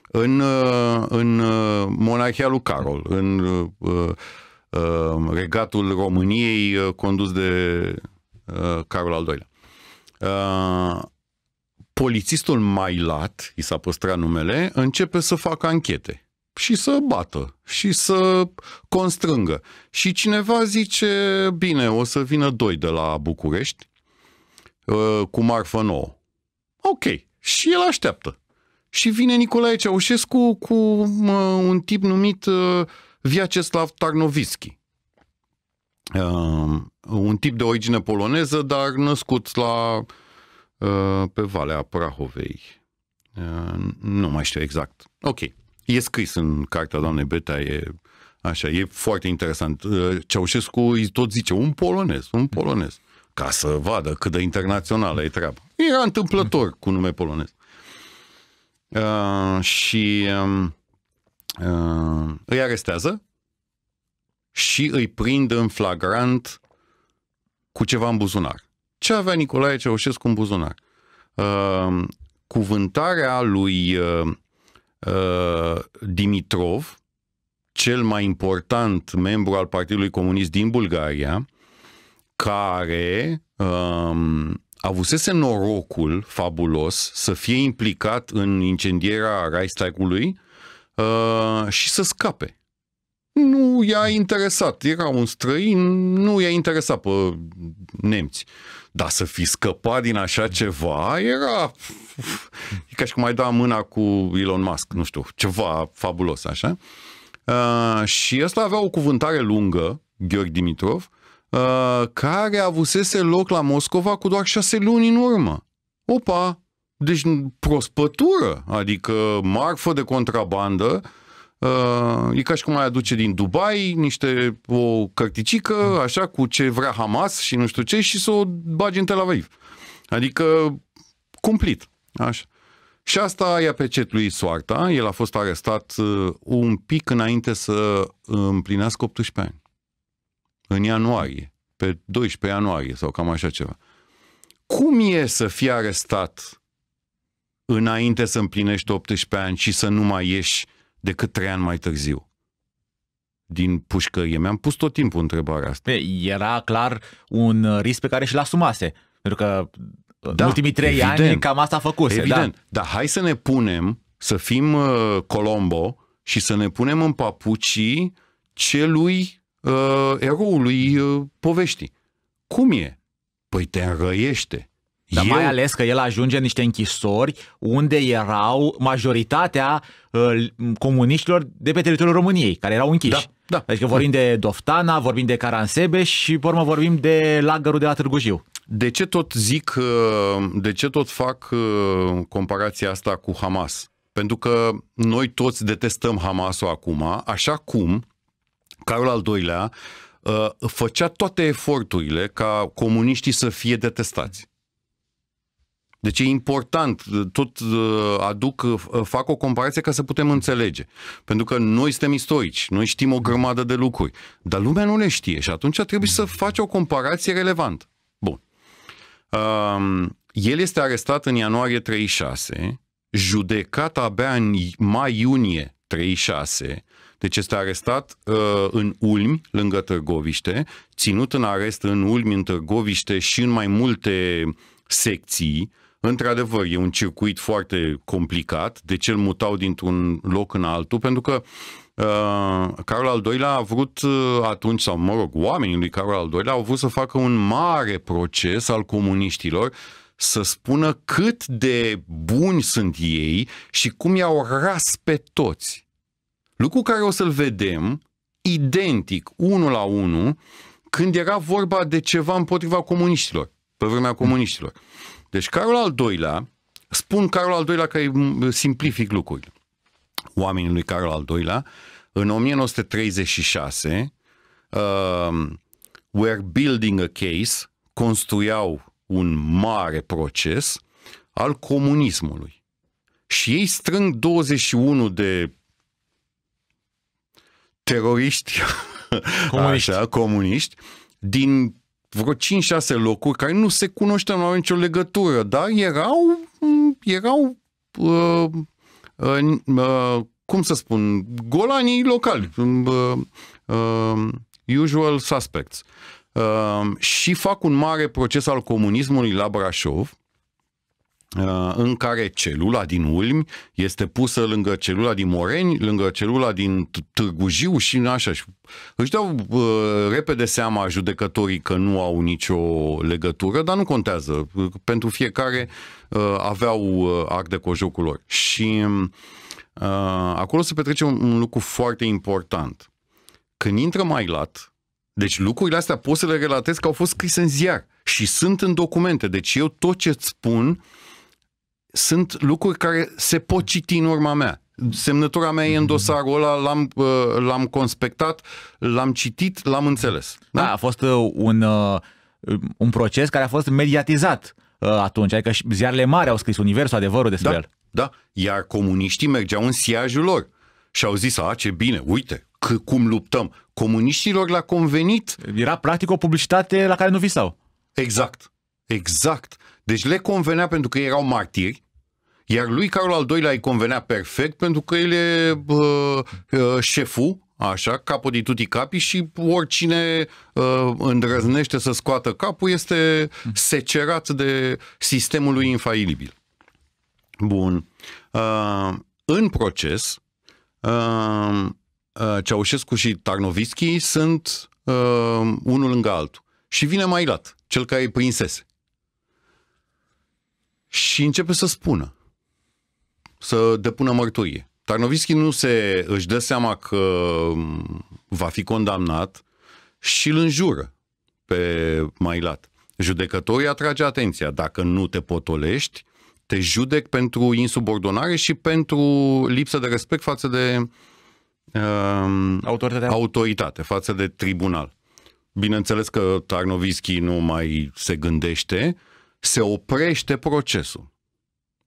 în, uh, în uh, monarhia lui Carol, în uh, um, regatul României condus de Carol al II-lea. Polițistul Mailat, i s-a păstrat numele, începe să facă anchete și să bată și să constrângă. Și cineva zice, bine, o să vină doi de la București uh, cu marfă nouă. Ok. Și el așteaptă. Și vine Nicolae Ceaușescu cu un tip numit uh, Viaceslav Tarnovski. Uh, un tip de origine poloneză, dar născut la pe Valea Prahovei. Nu mai știu exact. Ok e scris în cartea doamnei Beta, e așa, e foarte interesant. Uh, Ceaușescu îi tot zice, un polonez, un polonez, ca să vadă cât de internațională e treaba. Era întâmplător cu nume polonez. Uh, și um, uh, îi arestează și îi prind în flagrant cu ceva în buzunar. Ce avea Nicolae Ceaușescu în buzunar? Uh, cuvântarea lui uh, Uh, Dimitrov, cel mai important membru al Partidului Comunist din Bulgaria, care um, avusese norocul fabulos să fie implicat în incendierea Reichstagului uh, și să scape. Nu i-a interesat, era un străin, nu i-a interesat pe nemți. Dar să fi scăpat din așa ceva era e ca și cum ai da mâna cu Elon Musk, nu știu, ceva fabulos așa. Uh, și ăsta avea o cuvântare lungă, Gheorghe Dimitrov, uh, care avusese loc la Moscova cu doar șase luni în urmă. Opa! Deci prospătură, adică marfă de contrabandă, Uh, e ca și cum mai aduce din Dubai niște o cărticică, așa, cu ce vrea Hamas și nu știu ce, și să o bagi în Tel Aviv. Adică, cumplit. Așa. Și asta i-a lui soarta. El a fost arestat uh, un pic înainte să împlinească 18 ani. În ianuarie, pe 12 ianuarie sau cam așa ceva. Cum e să fii arestat înainte să împlinești 18 ani și să nu mai ieși decât 3 ani mai târziu? din pușcărie. Mi-am pus tot timpul întrebarea asta. Era clar un risc pe care și-l asumase. Pentru că da, da, ultimii trei evident, ani cam asta a făcut. Da. Evident, da. dar hai să ne punem, să fim uh, Colombo și să ne punem în papucii celui uh, eroului uh, poveștii. Cum e? Păi te înrăiește. Dar Eu... mai ales că el ajunge în niște închisori unde erau majoritatea uh, comuniștilor de pe teritoriul României, care erau închiși. Da, da. Adică vorbim da. de Doftana, vorbim de Caransebeș și, pe urmă, vorbim de lagărul de la Târgu Jiu. De ce tot zic, uh, de ce tot fac uh, comparația asta cu Hamas? Pentru că noi toți detestăm Hamas-ul acum, așa cum Carol al doilea uh, făcea toate eforturile ca comuniștii să fie detestați. Deci e important, tot aduc, fac o comparație ca să putem înțelege. Pentru că noi suntem istorici, noi știm o grămadă de lucruri, dar lumea nu le știe și atunci trebuie să faci o comparație relevantă. Um, el este arestat în ianuarie 36, judecat abia în mai-iunie 36, deci este arestat uh, în Ulmi, lângă Târgoviște, ținut în arest în Ulmi, în Târgoviște și în mai multe secții, uh, Într-adevăr, e un circuit foarte complicat, de ce îl mutau dintr-un loc în altul, pentru că uh, Carol al II-lea a vrut uh, atunci, sau mă rog, oamenii lui Carol al II-lea au vrut să facă un mare proces al comuniștilor să spună cât de buni sunt ei și cum i-au ras pe toți. Lucru care o să-l vedem identic, unul la unul, când era vorba de ceva împotriva comuniștilor, pe vremea comuniștilor. Mm. Deci Carol al doilea, spun Carol al doilea că îi simplific lucrurile. Oamenii lui Carol al doilea, în 1936, uh, um, were building a case, construiau un mare proces al comunismului. Și ei strâng 21 de teroriști, comuniști. așa, comuniști, din vreo 5-6 locuri care nu se cunoșteau, nu aveau nicio legătură, dar erau, mm, erau uh, uh, uh, cum să spun, golanii locali, uh, uh, usual suspects. Uh, și fac un mare proces al comunismului la Brașov, Uh, în care celula din Ulmi este pusă lângă celula din Moreni, lângă celula din Târgu Jiu și așa. Își dau uh, repede seama judecătorii că nu au nicio legătură, dar nu contează. Uh, pentru fiecare aveau arc de cojocul lor. Și um, acolo se petrece un, lucru foarte important. Când intră lat, deci lucrurile astea pot să le relatez că au fost scrise în ziar și sunt în documente. Deci eu tot ce spun uh, sunt lucruri care se pot citi în urma mea. Semnătura mea e în mhm. dosarul ăla, l-am, uh, l-am conspectat, l-am citit, l-am înțeles. Da, da a fost uh, un, uh, un proces care a fost mediatizat atunci, adică ziarele mari au scris Universul, adevărul despre da, el. Da, iar comuniștii mergeau în siajul lor și au zis, a, ce bine, uite, că cum luptăm. Comuniștilor l-a convenit. Era practic o publicitate la care nu visau. Exact, exact. Deci le convenea pentru că erau martiri, iar lui Carol al II-lea îi convenea perfect pentru că el e uh, uh, șeful, așa, capul de tuti capii și oricine uh, îndrăznește să scoată capul este secerat de sistemul lui infailibil. Bun. Uh, în proces, uh, uh, Ceaușescu și Tarnovski sunt uh, unul lângă altul. Și vine Mailat, cel care e prinsese. Și începe să spună să depună mărturie. Tarnovski nu se, își dă seama că mm, va fi condamnat și îl înjură pe Mailat. Judecătorii atrage atenția. Dacă nu te potolești, te judec pentru insubordonare și pentru lipsă de respect față de uh, autoritate, față de tribunal. Bineînțeles că Tarnovski nu mai se gândește, se oprește procesul.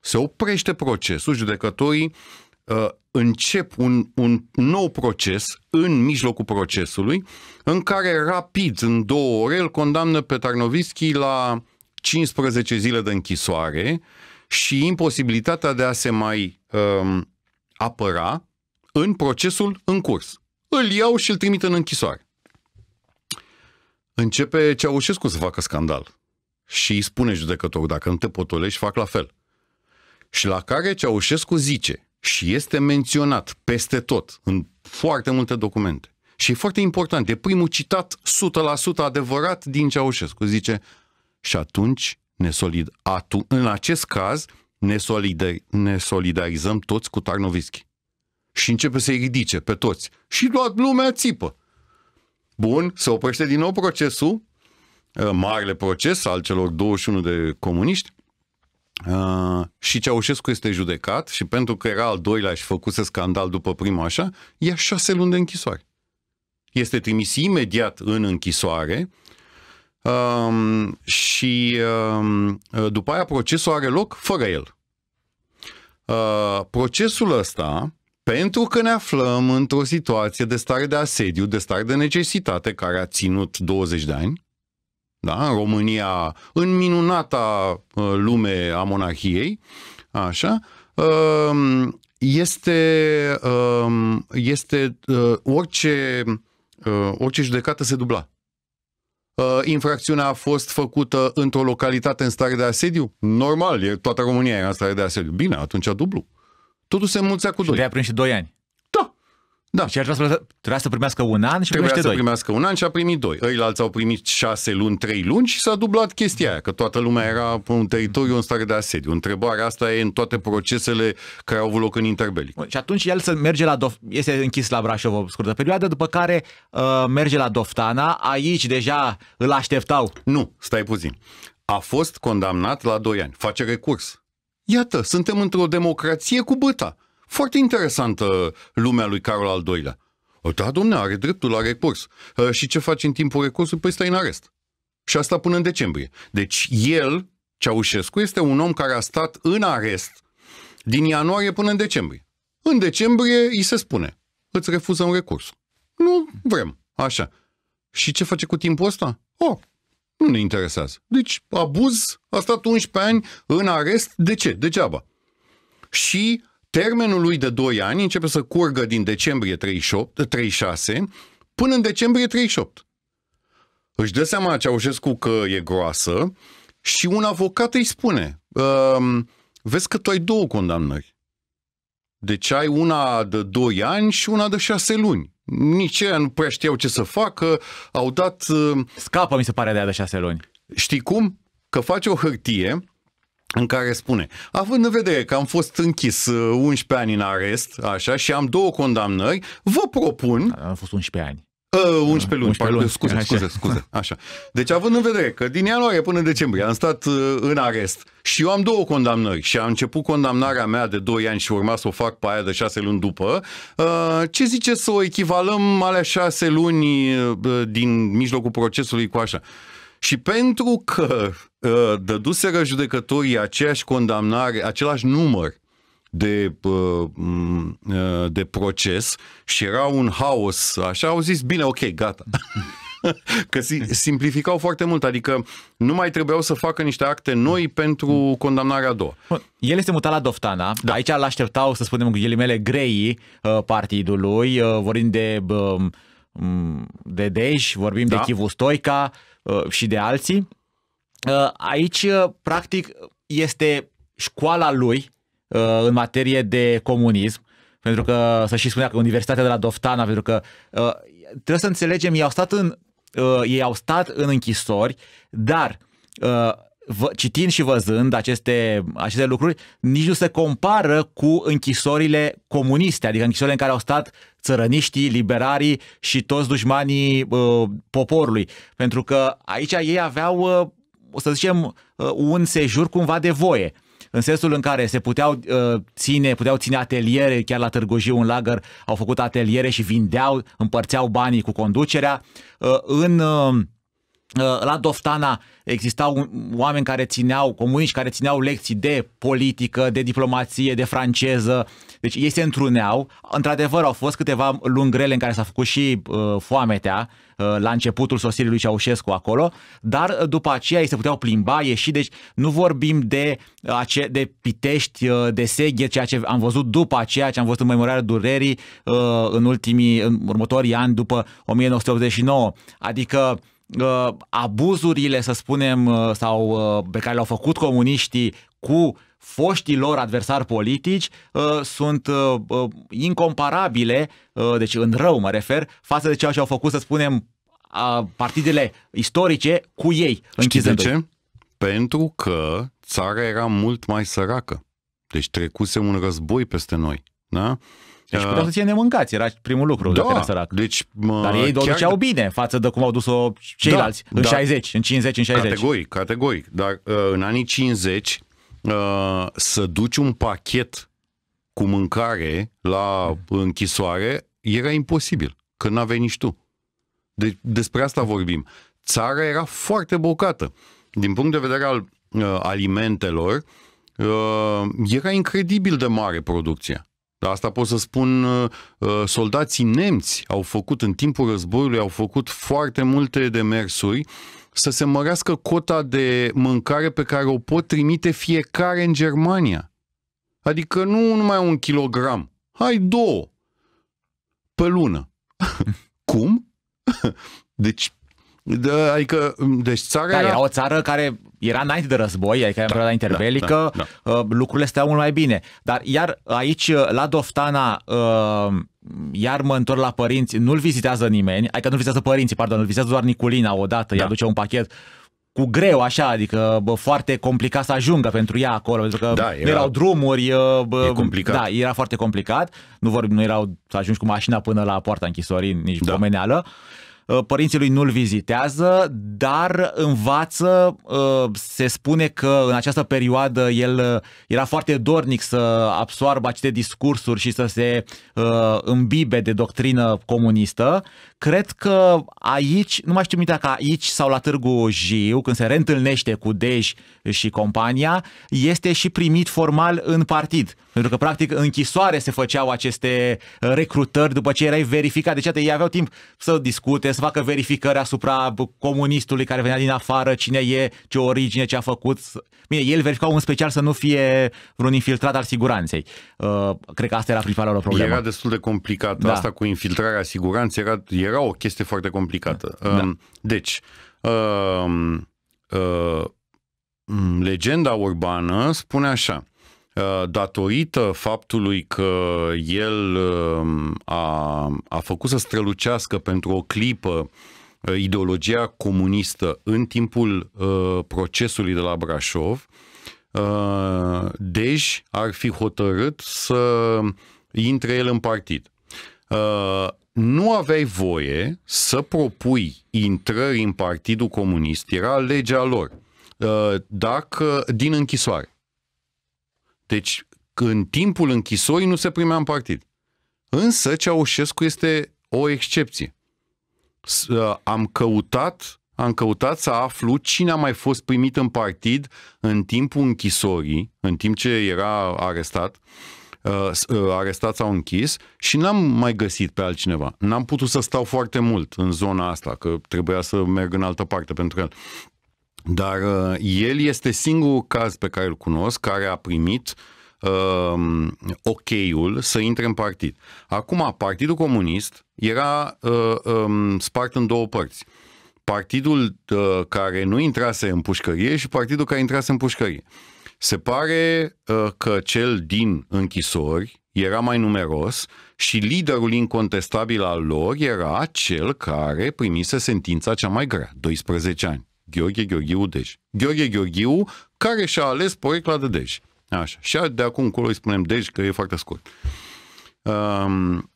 Se oprește procesul, judecătorii uh, încep un, un nou proces în mijlocul procesului, în care rapid, în două ore, îl condamnă pe Tarnovischi la 15 zile de închisoare și imposibilitatea de a se mai uh, apăra în procesul în curs. Îl iau și îl trimit în închisoare. Începe Ceaușescu să facă scandal și îi spune judecătorul, dacă nu te potolești, fac la fel și la care Ceaușescu zice și este menționat peste tot, în foarte multe documente. Și e foarte important, e primul citat 100% adevărat din Ceaușescu. Zice, și atunci ne solid, atu, în acest caz ne, solid ne solidarizăm toți cu Tarnovischi. Și începe să-i ridice pe toți. Și luat lumea țipă. Bun, se oprește din nou procesul, uh, marele proces al celor 21 de comuniști Uh, și Ceaușescu este judecat și pentru că era al doilea și făcuse scandal după prima așa, ia șase luni de închisoare. Este trimis imediat în închisoare um, și um, uh, după aia procesul are loc fără el. Uh, procesul ăsta, pentru că ne aflăm într-o situație de stare de asediu, de stare de necesitate care a ținut 20 de ani, da? în România, în minunata uh, lume a monahiei, așa, um, este, um, este uh, orice, uh, orice judecată se dubla. Infracțiunea a fost făcută într-o localitate în stare de asediu? Normal, toată România era în stare de asediu. Bine, atunci dublu. Totul se mulțea cu doi. Și de aprins și doi ani. Da. Și ar trebuia să primească un an și trebuia să doi. primească un an și a primit doi. alți au primit șase luni, trei luni și s-a dublat chestia aia, că toată lumea era pe un teritoriu în stare de asediu. Întrebarea asta e în toate procesele care au avut loc în interbelic. Bun, și atunci el să merge la Dof- este închis la Brașov o scurtă perioadă, după care uh, merge la Doftana, aici deja îl așteptau. Nu, stai puțin. A fost condamnat la doi ani, face recurs. Iată, suntem într-o democrație cu băta foarte interesantă lumea lui Carol al II-lea. Da, domne, are dreptul la recurs. Ă, și ce faci în timpul recursului? Păi stai în arest. Și asta până în decembrie. Deci el, Ceaușescu, este un om care a stat în arest din ianuarie până în decembrie. În decembrie îi se spune, îți refuză un recurs. Nu vrem, așa. Și ce face cu timpul ăsta? Oh, nu ne interesează. Deci, abuz, a stat 11 ani în arest, de ce? Degeaba. Și Termenul lui de 2 ani începe să curgă din decembrie 38, 36 până în decembrie 38. Își dă seama Ceaușescu că e groasă și un avocat îi spune ehm, vezi că tu ai două condamnări. Deci ai una de 2 ani și una de 6 luni. Nici ei nu prea știau ce să facă, au dat... Ehm, Scapă, mi se pare, de aia de 6 luni. Știi cum? Că face o hârtie în care spune, având în vedere că am fost închis 11 uh, ani în arest, așa, și am două condamnări, vă propun... Da, am fost 11 ani. Uh, 11 luni, 11 luni. scuze, așa. scuze, scuze, așa. Deci având în vedere că din ianuarie până în decembrie am stat uh, în arest și eu am două condamnări și am început condamnarea mea de 2 ani și urma să o fac pe aia de 6 luni după, uh, ce zice să o echivalăm alea 6 luni uh, din mijlocul procesului cu așa? Și pentru că dăduseră judecătorii aceeași condamnare, același număr de, ă, de proces și era un haos. Așa au zis, bine, ok, gata. Că simplificau foarte mult, adică nu mai trebuiau să facă niște acte noi pentru condamnarea a doua. El este mutat la Doftana, da. aici îl așteptau să spunem cu ghilimele, grei ă, partidului, ă, vorbim de, de Dej, vorbim da. de Chivu Stoica și de alții. Uh, aici, uh, practic, este școala lui uh, în materie de comunism, pentru că să și spunea că Universitatea de la Doftana, pentru că trebuie să înțelegem, ei au stat în, ei au stat în închisori, dar citind și văzând aceste, aceste lucruri, nici nu se compară cu închisorile comuniste, adică închisorile în care au stat țărăniștii, liberarii și toți dușmanii uh, poporului. Pentru că aici ei aveau uh, să zicem, uh, un sejur cumva de voie în sensul în care se puteau uh, ține, puteau ține ateliere, chiar la Târgojiu, un lagăr, au făcut ateliere și vindeau, împărțeau banii cu conducerea. Uh, în uh, uh la Doftana existau oameni care țineau, comuniști care țineau lecții de politică, de diplomație, de franceză, deci ei se întruneau. Într-adevăr au fost câteva luni grele în care s-a făcut și uh, foametea, Uh, la începutul sosirii lui Ceaușescu acolo, dar uh, după aceea ei se puteau plimba, ieși, deci nu vorbim de, uh, ace de Pitești, de Seghe, ceea ce am văzut după aceea, ce am văzut în memorarea durerii în ultimii, în următorii ani după 1989. Adică abuzurile, să spunem, sau pe care le-au făcut comuniștii cu foștii lor adversari politici uh, sunt uh, uh, incomparabile, uh, deci în rău mă refer, față de ceea ce au făcut, să spunem, partidele istorice cu ei. Știți de ce? Pentru că țara era mult mai săracă. Deci trecuse un război peste noi. Da? Deci uh, puteau să ție nemâncați, era primul lucru, da, era sărac. Deci, mă, Dar ei chiar... duceau bine față de cum au dus-o ceilalți, da, în da, 60, în 50, în 60. Categoric, categoric. Dar uh, în anii 50 Uh, să duci un pachet cu mâncare la închisoare era imposibil, că n venit nici tu. De deci, despre asta vorbim. Țara era foarte bocată. Din punct de vedere al uh, alimentelor, uh, era incredibil de mare producția. Dar asta pot să spun, uh, uh, soldații nemți au făcut în timpul războiului, au făcut foarte multe demersuri să se mărească cota de mâncare pe care o pot trimite fiecare în Germania. Adică nu numai un kilogram, hai două pe lună. Cum? deci, de, adică, deci țara... Care da, era o țară care era înainte de război, adică era da, da interbelică, da, da, da. lucrurile stau mult mai bine. Dar iar aici, uh, la Doftana, uh, iar mă întorc la părinți, nu-l vizitează nimeni, adică nu-l vizitează părinții, pardon, îl vizitează doar Niculina odată, da. îi aduce un pachet cu greu, așa, adică bă, foarte complicat să ajungă pentru ea acolo, pentru că da, era, nu erau drumuri, bă, complicat. da, era foarte complicat, nu, vorbim, nu erau să ajungi cu mașina până la poarta închisorii, nici da. pomeneală. Uh, Uh, părinții lui nu-l vizitează, dar învață, uh, se spune că în această perioadă el uh, era foarte dornic să absoarbă aceste discursuri și să se îmbibe de doctrină comunistă, Cred că aici, nu mai știu mintea ca aici sau la Târgu Jiu, când se reîntâlnește cu Dej și compania, este și primit formal în partid. Pentru că, practic, închisoare se făceau aceste recrutări după ce erai verificat. Deci, atât, ei aveau timp să discute, să facă verificări asupra comunistului care venea din afară, cine e, ce origine, ce a făcut. Bine, el verificau în special să nu fie vreun infiltrat al siguranței. Uh, cred că asta era principala lor problemă. Era destul de complicat da. asta cu infiltrarea siguranței. Era, era o chestie foarte complicată. Da. Ehm, deci, uh, legenda urbană spune așa, eh, datorită faptului că el a, a făcut să strălucească pentru o clipă eh, ideologia comunistă în timpul uh, procesului de la Brașov, uh, ar fi hotărât să intre el în partid. Uh, nu aveai voie să propui intrări în Partidul Comunist, era legea lor, uh, dacă din închisoare. Deci, în timpul închisorii nu se primea în partid. Însă Ceaușescu este o excepție. Uh, am căutat, am căutat să aflu cine a mai fost primit în partid în timpul închisorii, în timp ce era arestat, Uh, uh, arestat sau închis și n-am mai găsit pe altcineva. N-am putut să stau foarte mult în zona asta, că trebuia să merg în altă parte pentru el. Dar uh, el este singurul caz pe care îl cunosc care a primit uh, ok-ul să intre în partid. Acum, Partidul Comunist era uh, um, spart în două părți. Partidul uh, care nu intrase în pușcărie și partidul care intrase în pușcărie. Uh, se pare uh, că cel din închisori era mai numeros și liderul incontestabil al lor era cel care primise sentința cea mai grea, 12 ani, Gheorghe Gheorghiu Dej. Gheorghe Gheorghiu care și-a ales porecla de Dej. Așa. Și de acum încolo îi spunem Dej că e foarte scurt. Um,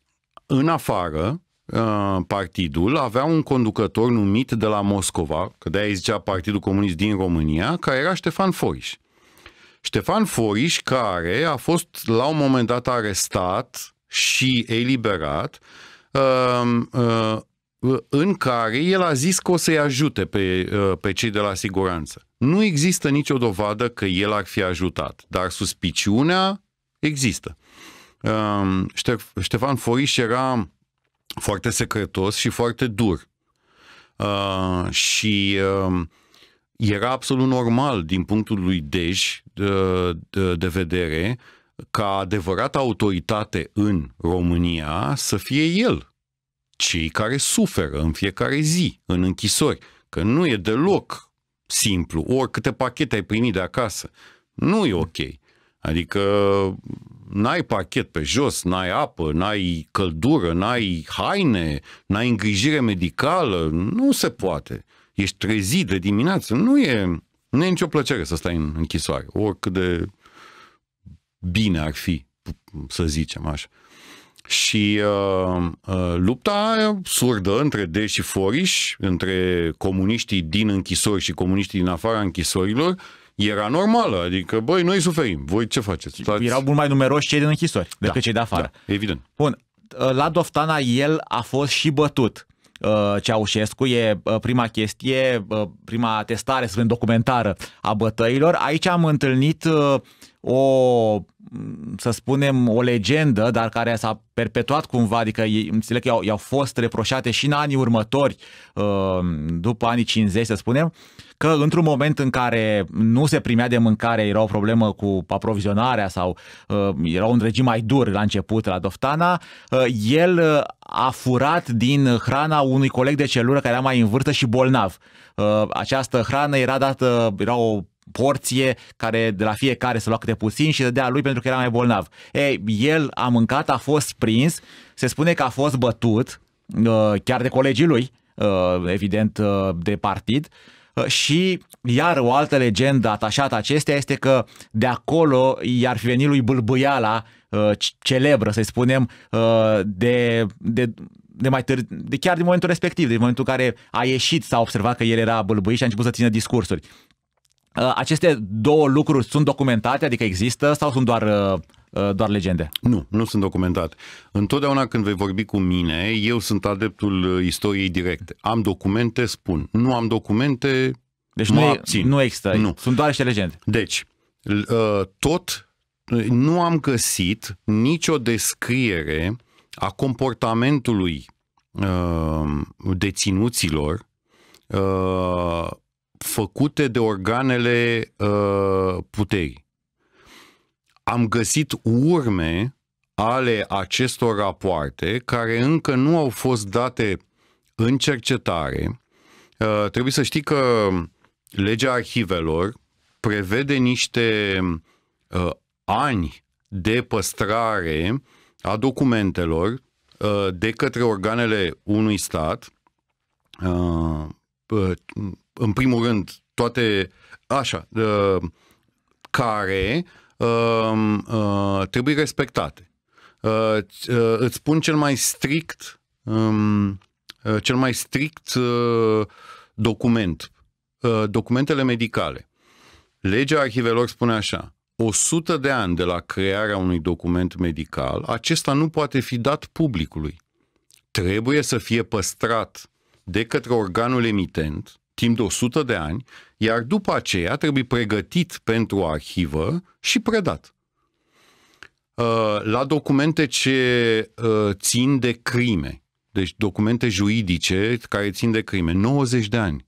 în afară, uh, partidul avea un conducător numit de la Moscova, că de-aia zicea Partidul Comunist din România, care era Ștefan Foiș. Ștefan Foriș, care a fost la un moment dat arestat și eliberat, um, uh, în care el a zis că o să-i ajute pe, uh, pe cei de la siguranță. Nu există nicio dovadă că el ar fi ajutat, dar suspiciunea există. Um, Ștefan Foriș era foarte secretos și foarte dur. Uh, și um, era absolut normal din punctul lui Dej de, de vedere ca adevărata autoritate în România să fie el, cei care suferă în fiecare zi, în închisori, că nu e deloc simplu, ori câte pachete ai primit de acasă, nu e ok. Adică n-ai pachet pe jos, n-ai apă, n-ai căldură, n-ai haine, n-ai îngrijire medicală, nu se poate ești trezit de dimineață, nu e, nu e nicio plăcere să stai în închisoare, oricât de bine ar fi, să zicem așa. Și uh, uh, lupta surdă între de și Foriș, între comuniștii din închisori și comuniștii din afara închisorilor, era normală. Adică, băi, noi suferim. Voi ce faceți? Stați... Erau mult mai numeroși cei din închisori da, decât cei de afară. Da, evident. Bun. Uh, la Doftana el a fost și bătut. Uh, Ceaușescu, e uh, prima chestie, uh, prima testare, să spunem, documentară a bătăilor. Aici am întâlnit o, să spunem, o legendă, dar care s-a perpetuat cumva, adică înțeleg că i-au, fost reproșate și în anii următori, după anii 50, să spunem, că într-un moment în care nu se primea de mâncare, era o problemă cu aprovizionarea sau uh, era un regim mai dur la început la Doftana, uh, el uh, a furat din hrana unui coleg de celulă care era mai în vârstă și bolnav. Uh, această hrană era dată, era o porție care de la fiecare se lua câte puțin și dădea lui pentru că era mai bolnav. Ei, el a mâncat, a fost prins, se spune că a fost bătut, uh, chiar de colegii lui, uh, evident de partid, Uh, și iar o altă legendă atașată acestea este că de acolo i-ar fi venit lui Bâlbâiala, uh, celebră, să spunem, uh, de, de, de mai târziu, de chiar din momentul respectiv, din momentul în care a ieșit, s-a observat că el era bălbâit și a început să țină discursuri. Aceste două lucruri sunt documentate, adică există, sau sunt doar Uh, doar legende. Nu, nu sunt documentate. Întotdeauna când vei vorbi cu mine, eu sunt adeptul uh, istoriei directe. Am documente, spun. Nu am documente, deci mă nu, abțin. nu există, nu. sunt doar niște legende. Deci, uh, tot nu am găsit nicio descriere a comportamentului deținuților făcute de organele puterii am găsit urme ale acestor rapoarte care încă nu au fost date în cercetare. Uh, trebuie să știi că legea arhivelor prevede niște uh, ani de păstrare a documentelor uh, de către organele unui stat. în primul rând, toate așa, care uh, Ehm, eh, trebuie respectate. Eh, eh, îți spun cel mai strict, ehm, cel mai strict document, documentele medicale. Legea arhivelor spune așa, 100 de ani de la crearea unui document medical, acesta nu poate fi dat publicului. Trebuie să fie păstrat de către organul emitent timp de 100 de ani, iar după aceea trebuie pregătit pentru arhivă și predat. Uh, la documente ce uh, țin de crime, deci documente juridice care țin de crime, 90 de ani,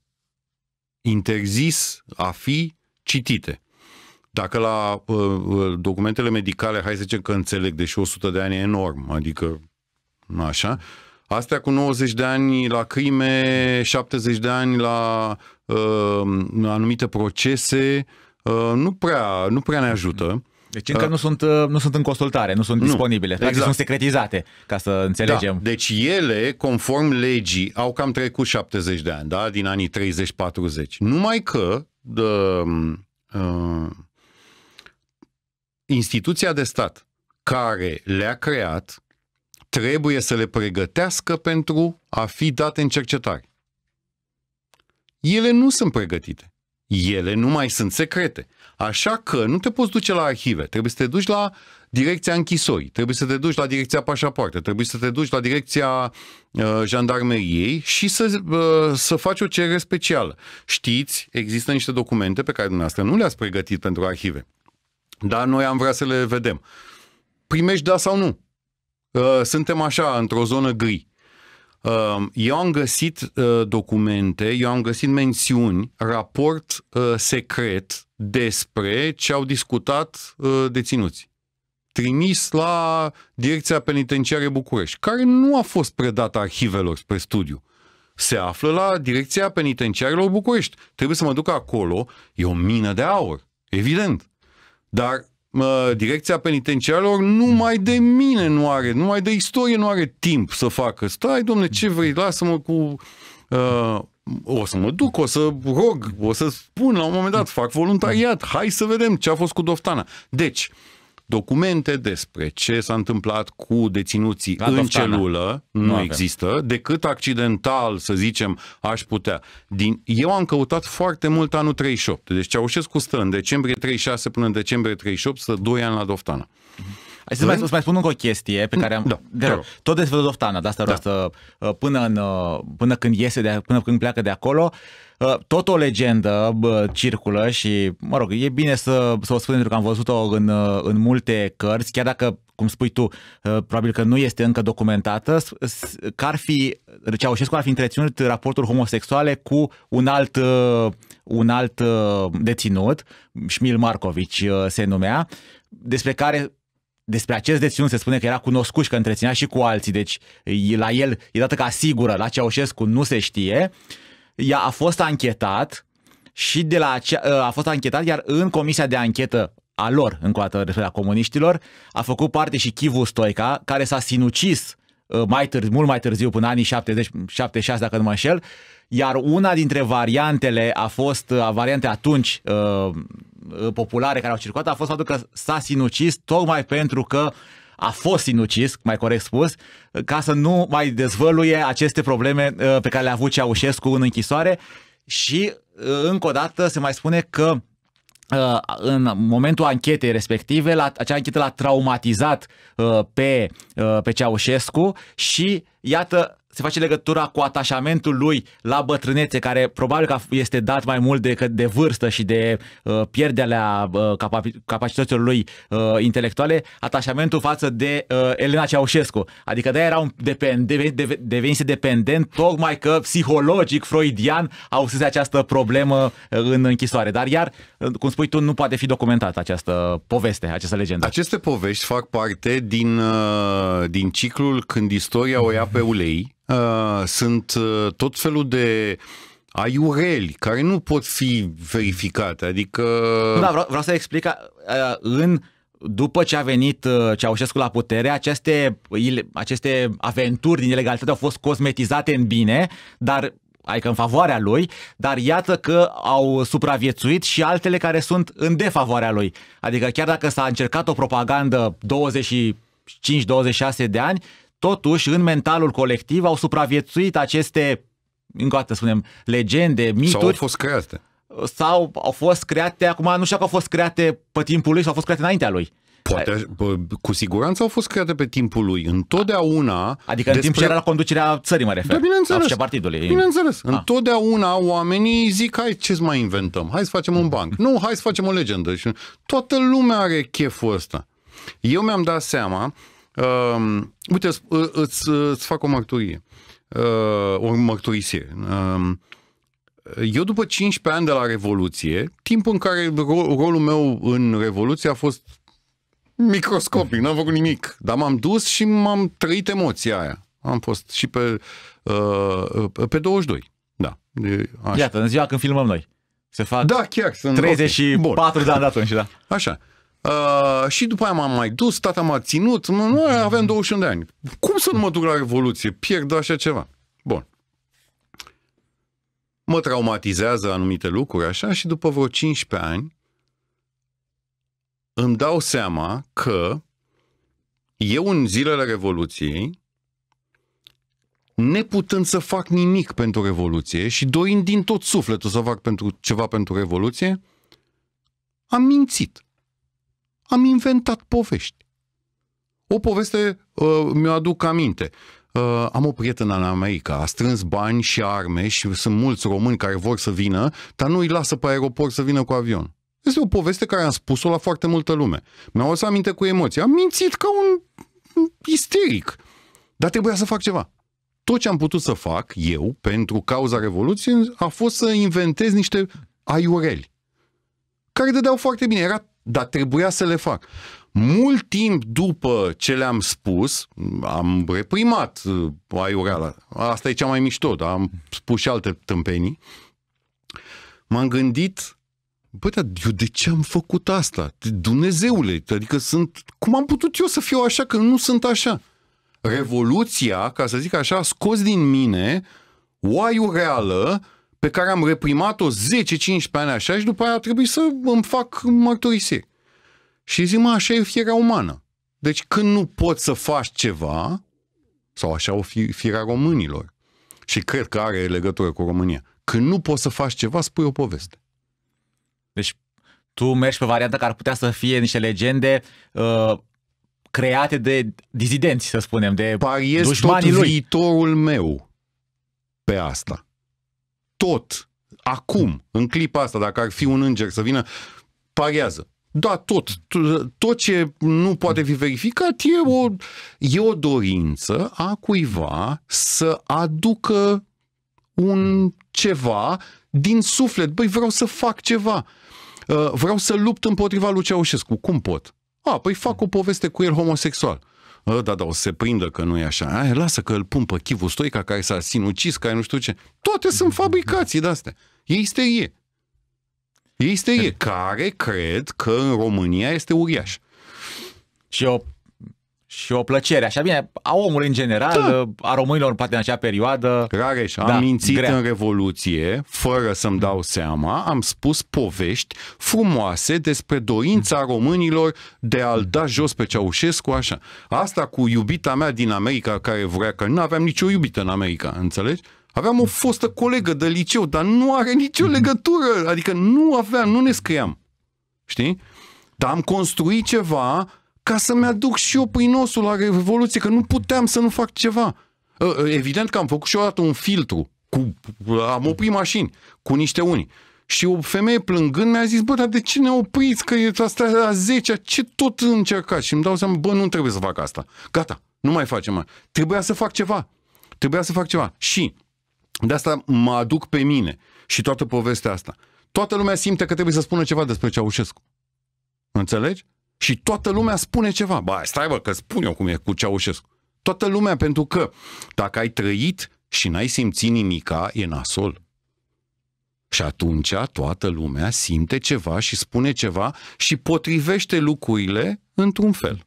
interzis a fi citite. Dacă la uh, uh documentele medicale, hai să zicem că înțeleg, deși 100 de ani e enorm, adică așa, uh, Astea cu 90 de ani la crime, 70 de ani la uh, anumite procese, uh, nu, prea, nu prea ne ajută. Deci încă uh, nu, sunt, uh, nu sunt în consultare, nu sunt nu, disponibile, exact. sunt secretizate, ca să înțelegem. Da, deci ele, conform legii, au cam trecut 70 de ani, da? din anii 30-40. Numai că de, uh, instituția de stat care le-a creat trebuie să le pregătească pentru a fi date în cercetare. Ele nu sunt pregătite. Ele nu mai sunt secrete. Așa că nu te poți duce la arhive, trebuie să te duci la direcția închisorii, trebuie să te duci la direcția pașapoarte, trebuie să te duci la direcția uh, jandarmeriei și să, uh, să faci o cerere specială. Știți, există niște documente pe care dumneavoastră nu le-ați pregătit pentru arhive, dar noi am vrea să le vedem. Primești da sau nu? Uh, suntem așa, într-o zonă gri. Uh, eu am găsit uh, documente, eu am găsit mențiuni, raport secret despre ce au discutat deținuți. Trimis la Direcția Penitenciară București, care nu a fost predată arhivelor spre studiu. Se află la Direcția Penitenciarilor București. Trebuie să mă duc acolo, e o mină de aur, evident. Dar direcția penitenciarilor numai de mine nu are, numai de istorie nu are timp să facă. Stai, domne, ce vrei, lasă-mă cu... Uh, o să mă duc, o să rog, o să spun la un moment dat, fac voluntariat, hai să vedem ce a fost cu Doftana. Deci, uh, documente despre ce s-a întâmplat cu deținuții La în toftana. celulă nu, nu avem. există, decât accidental, să zicem, aș putea. Din, eu am căutat foarte mult anul 38. Deci Ceaușescu stă în decembrie 36 până în decembrie 38, stă 2 ani la Doftana. Uh-huh. Hai să mai, să mai spun încă o chestie pe mm, care am... Da, de, rog. tot despre Doftana, de asta da. vreau să... Uh, până, în, uh, până când iese, de, până când pleacă de acolo, uh, tot o legendă bă, circulă și, mă rog, e bine să, să o spun pentru că am văzut-o în, în multe cărți, chiar dacă, cum spui tu, probabil că nu este încă documentată, că ar fi, deci Ceaușescu ar fi întreținut raporturi homosexuale cu un alt, un alt deținut, Șmil Marcovici se numea, despre care despre acest deținut se spune că era cunoscut și că întreținea și cu alții, deci la el e dată ca sigură, la Ceaușescu nu se știe. Ea a fost anchetat și de la acea, ă, a fost anchetat, iar în comisia de anchetă a lor, încă o dată la a comuniștilor, a făcut parte și Chivu Stoica, care s-a sinucis ă, mai târziu, mult mai târziu, până anii 70, 76, dacă nu mă înșel, iar una dintre variantele a fost, a ă, variante atunci Uh, populare care au circulat a fost faptul că s-a sinucis tocmai pentru că a fost sinucis, mai corect spus, ca să nu mai dezvăluie aceste probleme uh, pe care le-a avut Ceaușescu în închisoare și uh, încă o dată se mai spune că în momentul anchetei respective, la, acea anchetă l-a traumatizat pe, pe Ceaușescu și iată se face legătura cu atașamentul lui la bătrânețe, care probabil că este dat mai mult decât de vârstă și de uh, pierderea uh, capacităților lui uh, intelectuale, atașamentul față de uh, Elena Ceaușescu. Adică de era un depend, de, de, devenise dependent, tocmai că psihologic, freudian, să această problemă uh, în închisoare. Dar iar, uh, cum spui tu, nu poate fi documentată această poveste, această legendă. Aceste povești fac parte din, uh, din ciclul când istoria o ia pe ulei, Uh, sunt uh, tot felul de aiureli care nu pot fi verificate. Adică... da, vreau, vreau să explic uh, în după ce a venit Ceaușescu la putere, aceste, aceste aventuri din ilegalitate au fost cosmetizate în bine, dar adică în favoarea lui, dar iată că au supraviețuit și altele care sunt în defavoarea lui. Adică chiar dacă s-a încercat o propagandă 25-26 de ani, Totuși, în mentalul colectiv au supraviețuit aceste, încă o dată spunem, legende, mituri. Sau au fost create. Sau au fost create, acum nu știu că au fost create pe timpul lui sau au fost create înaintea lui. Poate, cu siguranță au fost create pe timpul lui. Întotdeauna... Adică în despre... timp ce era la conducerea țării, mă refer. Da, bineînțeles. Sau partidului. Bineînțeles. A. Ah. Întotdeauna oamenii zic, hai, ce mai inventăm? Hai să facem un banc. Nu, hai să facem o legendă. Și toată lumea are cheful ăsta. Eu mi-am dat seama Uh, uite, îți, îți fac o mărturie, uh, o mărturisie. Uh, eu după 15 ani de la Revoluție, timpul în care ro- rolul meu în Revoluție a fost microscopic, n-am făcut nimic, dar m-am dus și m-am trăit emoția aia. Am fost și pe, uh, pe 22, da. De, așa. Iată, în ziua când filmăm noi. Se fac da, chiar, sunt 34 okay. de ani de atunci, da. Așa. Uh, Uh, și după aia m-am mai dus, tata m-a ținut, nu aveam 21 de ani. Cum să nu mă duc la Revoluție? Pierd așa ceva. Bun. Mă traumatizează anumite lucruri, așa, și după vreo 15 ani îmi dau seama că eu în zilele Revoluției, neputând să fac nimic pentru Revoluție și dorind din tot sufletul să fac pentru, ceva pentru Revoluție, am mințit. Am inventat povești. O poveste uh, mi-o aduc aminte. Uh, am o prietenă în America, a strâns bani și arme și sunt mulți români care vor să vină, dar nu îi lasă pe aeroport să vină cu avion. Este o poveste care am spus-o la foarte multă lume. Mi-am să aminte cu emoții. Am mințit ca un isteric. Dar trebuia să fac ceva. Tot ce am putut să fac eu pentru cauza Revoluției a fost să inventez niște aiureli care dădeau foarte bine. Era dar trebuia să le fac. Mult timp după ce le-am spus, am reprimat uh, aiureala. Asta e cea mai mișto, dar am spus și alte tâmpenii. M-am gândit, bă, dar eu de ce am făcut asta? Dumnezeule, adică sunt... Cum am putut eu să fiu așa că nu sunt așa? Revoluția, ca să zic așa, a scos din mine o aiureală pe care am reprimat-o 10-15 ani așa și după aia a trebuit să îmi fac mărturisiri. Și zic, mă, așa e firea umană. Deci când nu poți să faci ceva, sau așa o fi firea românilor, și cred că are legătură cu România, când nu poți să faci ceva, spui o poveste. Deci tu mergi pe varianta care ar putea să fie niște legende uh, create de dizidenți, să spunem, de Pariez tot lui. viitorul meu pe asta tot, acum, în clipa asta, dacă ar fi un înger să vină, parează. Da, tot. Tot ce nu poate fi verificat e o, e o dorință a cuiva să aducă un ceva din suflet. Băi, vreau să fac ceva. Uh, vreau să lupt împotriva lui Ceaușescu. Cum pot? A, păi fac o poveste cu el homosexual da, da, o să se prindă că nu e așa. Aia, lasă că îl pun pe chivul stoica care s-a sinucis, care nu știu ce. Toate sunt mhm. fabricații de-astea. Ei e. Ei e care cred că în România este uriaș. Și o și o plăcere, așa bine, a omului în general, da. a românilor poate în acea perioadă. Rareș, da, am da, mințit grea. în Revoluție, fără să-mi dau seama, am spus povești frumoase despre dorința românilor de a-l da jos pe Ceaușescu, așa. Asta cu iubita mea din America care vrea, că nu aveam nicio iubită în America, înțelegi? Aveam o fostă colegă de liceu, dar nu are nicio legătură, adică nu aveam, nu ne scriam, știi? Dar am construit ceva ca să-mi aduc și eu pâinosul la Revoluție, că nu puteam să nu fac ceva. Ă, ă, evident că am făcut și odată un filtru, cu, am oprit mașini cu niște unii. Și o femeie plângând mi-a zis, bă, dar de ce ne opriți? Că e asta la 10 ce tot încercați? Și îmi dau seama, bă, nu trebuie să fac asta. Gata, nu mai facem mai. Trebuia să fac ceva. Trebuia să fac ceva. Și de asta mă aduc pe mine și toată povestea asta. Toată lumea simte că trebuie să spună ceva despre Ceaușescu. Înțelegi? Și toată lumea spune ceva. Ba, stai bă, că spun eu cum e cu Ceaușescu. Toată lumea, pentru că dacă ai trăit și n-ai simțit nimica, e nasol. Și atunci toată lumea simte ceva și spune ceva și potrivește lucrurile într-un fel.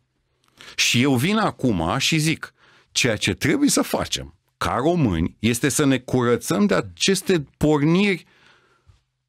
Și eu vin acum și zic, ceea ce trebuie să facem ca români este să ne curățăm de aceste porniri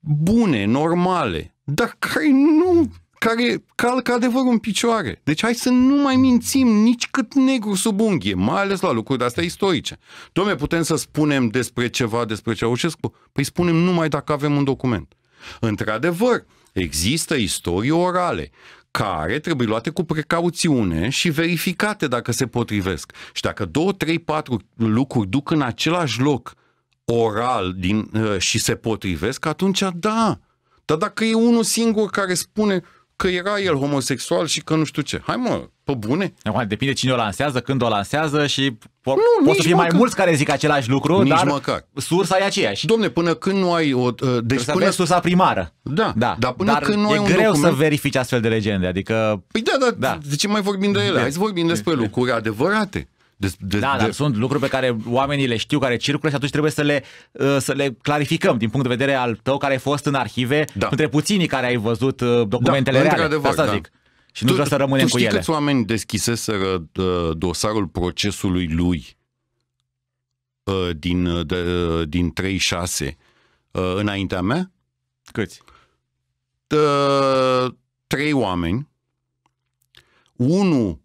bune, normale, dar care nu care calcă adevărul în picioare. Deci hai să nu mai mințim nici cât negru sub unghie, mai ales la lucruri astea istorice. Domne, putem să spunem despre ceva, despre Ceaușescu? Păi spunem numai dacă avem un document. Într-adevăr, există istorii orale care trebuie luate cu precauțiune și verificate dacă se potrivesc. Și dacă două, trei, patru lucruri duc în același loc oral din, uh, și se potrivesc, atunci da. Dar dacă e unul singur care spune că era el homosexual și că nu știu ce. Hai mă, pe bune? depinde cine o lansează, când o lansează și po- nu, pot să fie măcar. mai mulți care zic același lucru, nici dar măcar. sursa e aceeași. Domne, până când nu ai o... Ă, deci până... sursa primară. Da, da. dar până dar când nu e ai un greu document... să verifici astfel de legende, adică... Păi da, dar da. de ce mai vorbim de ele? Hai să vorbim despre lucruri adevărate. De, de, da, de... dar sunt lucruri pe care oamenii le știu, care circulă și atunci trebuie să le, uh, să le clarificăm din punct de vedere al tău care ai fost în arhive, da. între puținii care ai văzut uh, documentele da, reale. Adevăr, Asta da. zic. Și nu tu, vreau să rămânem tu știi cu ele. câți oameni deschiseseră uh, dosarul procesului lui din, de, din 36 înaintea mea? Câți? Trei oameni. Unul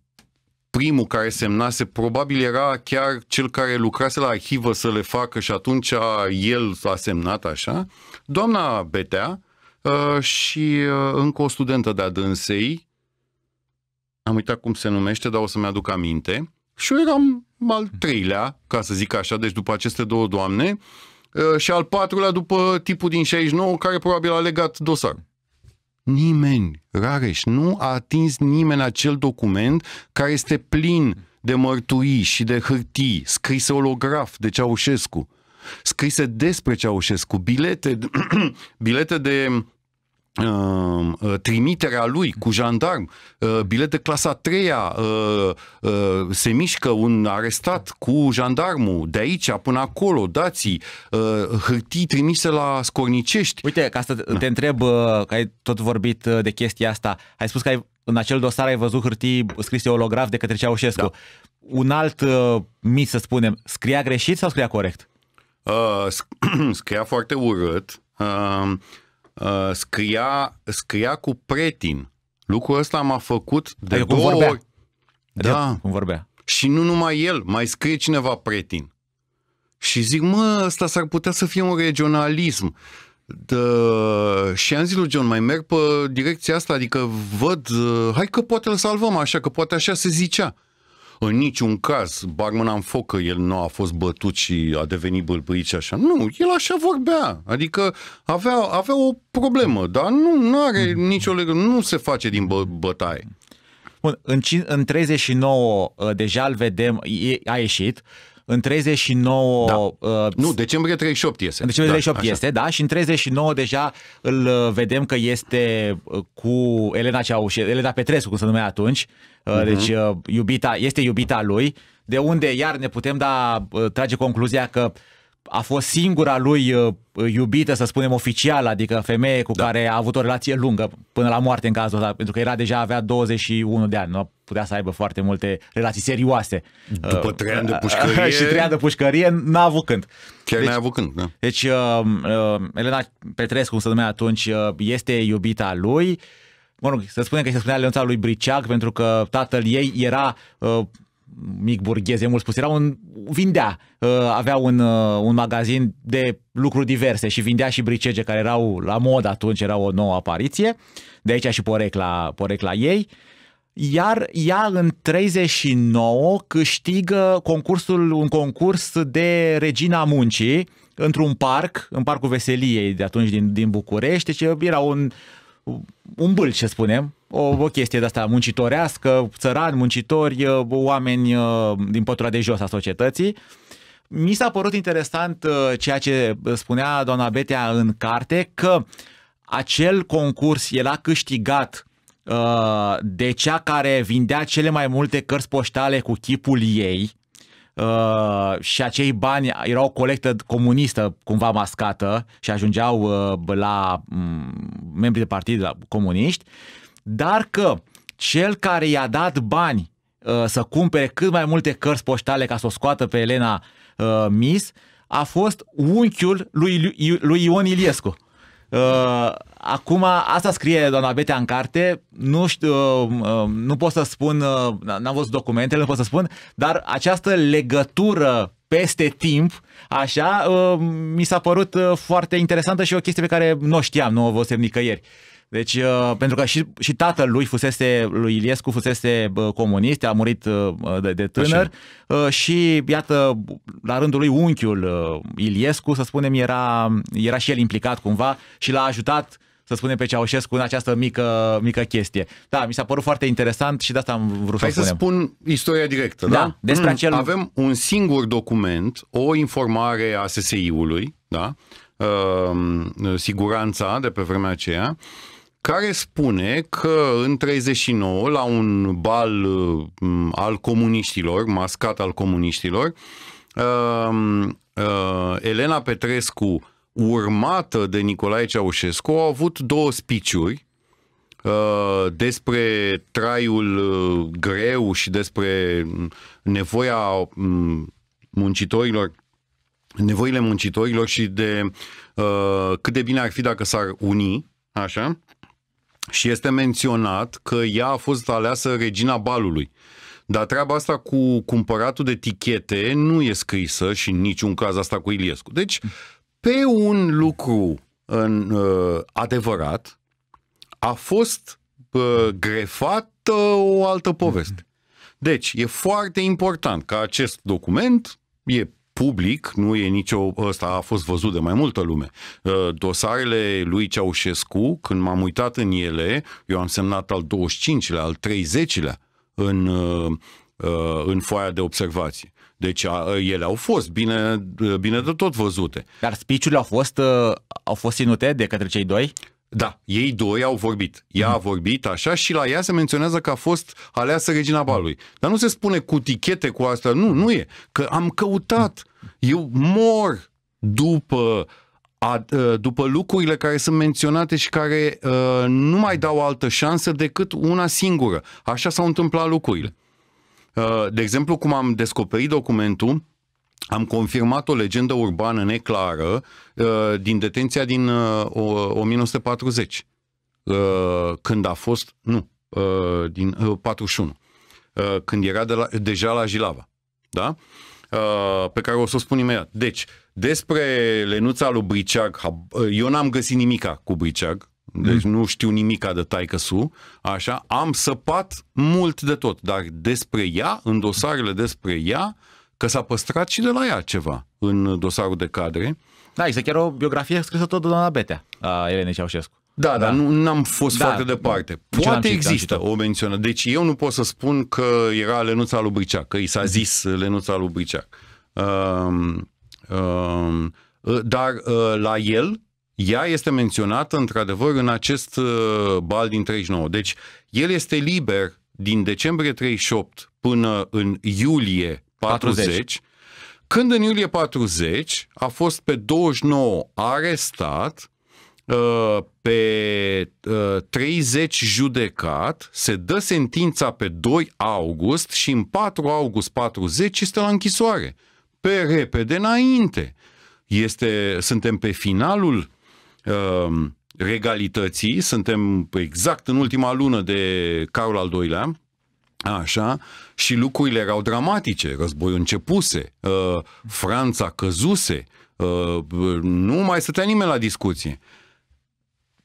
primul care semnase, probabil era chiar cel care lucrase la arhivă să le facă și atunci el a semnat așa, doamna Betea uh, și uh, încă o studentă de-a dânsei, am uitat cum se numește, dar o să-mi aduc aminte, și eu eram al treilea, ca să zic așa, deci după aceste două doamne, uh, și al patrulea după tipul din 69 care probabil a legat dosarul. Nimeni, Rareș, nu a atins nimeni acel document care este plin de mărturii și de hârtii scrise olograf de Ceaușescu, scrise despre Ceaușescu, bilete, bilete de Ehm, eh, trimiterea lui cu jandarm, eh, bilet de clasa 3 -a, eh, se mișcă un arestat cu jandarmul de aici până acolo, dații, hârtii trimise la scornicești. Uite, ca să te da. întreb, că ai tot vorbit de chestia asta, ai spus că ai, în acel dosar ai văzut hârtii scrise olograf de către Ceaușescu. Da. Un alt mit, să spunem, scria greșit sau scria corect? Uh, scria foarte urât. Uh, Uh, scria, scria cu pretin. Lucrul ăsta m-a făcut de adică două ori. Da. Adică da. Cum vorbea. Și nu numai el, mai scrie cineva pretin. Și zic, mă, ăsta s-ar putea să fie un regionalism. Dă... Și am zis lui John, mai merg pe direcția asta, adică văd, uh, hai că poate îl salvăm așa, că poate așa se zicea în niciun caz bag mâna în că el nu a fost bătut și a devenit bâlbâit și așa. Nu, el așa vorbea. Adică avea, avea o problemă, dar nu, nu are mm. nicio legă, nu se face din bă, bătaie. Bun, în, în 39 uh, deja îl vedem, e, a ieșit. În 39... Da. Uh, nu, decembrie 38 iese. În decembrie 38 da, așa. iese, da, și în 39 deja îl uh, vedem că este uh, cu Elena Ceaușescu, Elena Petrescu, cum se numea atunci, uh, uh-huh. Uh, deci uh, iubita, este iubita lui, de unde iar ne putem da, uh, trage concluzia că a fost singura lui iubită, să spunem, oficială, adică femeie cu da. care a avut o relație lungă până la moarte în cazul ăsta, pentru că era deja avea 21 de ani, nu putea să aibă foarte multe relații serioase. După trei ani de pușcărie. și trei ani de pușcărie, n-a avut când. Chiar deci, n-a avut când, da. Deci, uh, uh, Elena Petrescu, cum se numea atunci, uh, este iubita lui, uh, mă rog, să spunem că se spunea Leonța lui Briceag, pentru că tatăl ei era uh, mic burghez, e mult spus, era un, vindea, uh, avea un, uh, un magazin de lucruri diverse și vindea și bricege care erau la mod atunci, era o nouă apariție, de aici și porecla, porecla ei. Iar ea în 39 câștigă concursul, un concurs de Regina Muncii într-un parc, în Parcul Veseliei de atunci din, din București, deci era un, un bâl, să spunem, o, o chestie de asta muncitorească, țărani, muncitori, oameni din pătura de jos a societății. Mi s-a părut interesant ceea ce spunea doamna Betea în carte, că acel concurs el a câștigat de cea care vindea cele mai multe cărți poștale cu chipul ei, Uh, și acei bani erau o colectă comunistă cumva mascată și ajungeau uh, la um, membrii de partid la comuniști, dar că cel care i-a dat bani uh, să cumpere cât mai multe cărți poștale ca să o scoată pe Elena uh, Mis, a fost unchiul lui, lui Ion Iliescu. Uh, Acum, asta scrie doamna Betea în carte, nu știu, um, um, nu pot să spun, uh, n-am văzut documentele, nu pot să spun, dar această legătură peste timp, așa, um, mi s-a părut uh, foarte interesantă și o chestie pe care nu știam, nu o văzusem nicăieri. Deci, uh, pentru că și, și tatăl lui fusese, lui Iliescu, fusese comunist, a murit de, de tânăr Așa. și, iată, la rândul lui unchiul Iliescu, să spunem, era, era și el implicat cumva și l-a ajutat să spunem, pe Ceaușescu în această mică, mică chestie. Da, mi s-a părut foarte interesant și de asta am vrut Hai să, să spunem. spun istoria directă, da? da? Despre mm, acel... Avem un singur document, o informare a SSI-ului, da? Uh, siguranța de pe vremea aceea, care spune că în 39, la un bal uh, al comuniștilor, mascat al comuniștilor, uh, Elena Petrescu urmată de Nicolae Ceaușescu, au avut două spiciuri uh, despre traiul uh, greu și despre mm, nevoia mm, muncitorilor, nevoile muncitorilor și de uh, cât de bine ar fi dacă s-ar uni, așa, și este menționat că ea a fost aleasă regina balului. Dar treaba asta cu cumpăratul de tichete nu e scrisă și în niciun caz asta cu Iliescu. Deci, pe un lucru în, uh, adevărat, a fost uh, grefată o altă poveste. Mm-hmm. Deci, e foarte important ca acest document e public, nu e nicio... Ăsta a fost văzut de mai multă lume. Uh, dosarele lui Ceaușescu, când m-am uitat în ele, eu am semnat al 25-lea, al 30-lea în, uh, uh, în foaia de observație. Deci a, ele au fost bine, bine de tot văzute. Dar spiciurile au fost, au fost ținute de către cei doi? Da, ei doi au vorbit. Ea mm. a mhm. vorbit așa și la ea se menționează că a fost aleasă regina balului. Dar nu se spune cu tichete cu asta, nu, nu e. Că am căutat. Eu mor după a, după lucrurile care sunt menționate și care a, nu mai dau altă șansă decât una singură. Așa s-au întâmplat lucrurile. Uh, de exemplu, cum am descoperit documentul, am confirmat o legendă urbană neclară uh, din detenția din 1940, uh, când a fost, nu, din 41, când era de la, deja la Jilava, da? pe care o să o spun imediat. Deci, despre Lenuța lui Briceag, eu n-am găsit nimica cu Briceag, deci mm. nu știu nimica de taică su, așa, am săpat mult de tot, dar despre ea, în dosarele despre ea, că s-a păstrat și de la ea ceva în dosarul de cadre. Da, este chiar o biografie scrisă tot de doamna Betea, a Elenei Ceaușescu. Da, da, dar nu am fost da, foarte departe. Poate există o mențiune. Deci eu nu pot să spun că era Lenuța lui Briceac, că i s-a zis Lenuța lui Briceac. Um, um, dar uh, la el ea este menționată într-adevăr în acest uh, bal din 39. Deci el este liber din decembrie 38 până în iulie 40, 40. când în iulie 40 a fost pe 29 arestat, uh, pe 30 uh, judecat, se dă sentința pe 2 august și în 4 august 40 este la închisoare. Pe repede înainte. Este, suntem pe finalul Ehm, regalității, suntem exact în ultima lună de Carol al II-lea, Așa, și lucrurile erau dramatice, războiul începuse, uh, Franța căzuse, uh, nu mai stătea nimeni la discuție.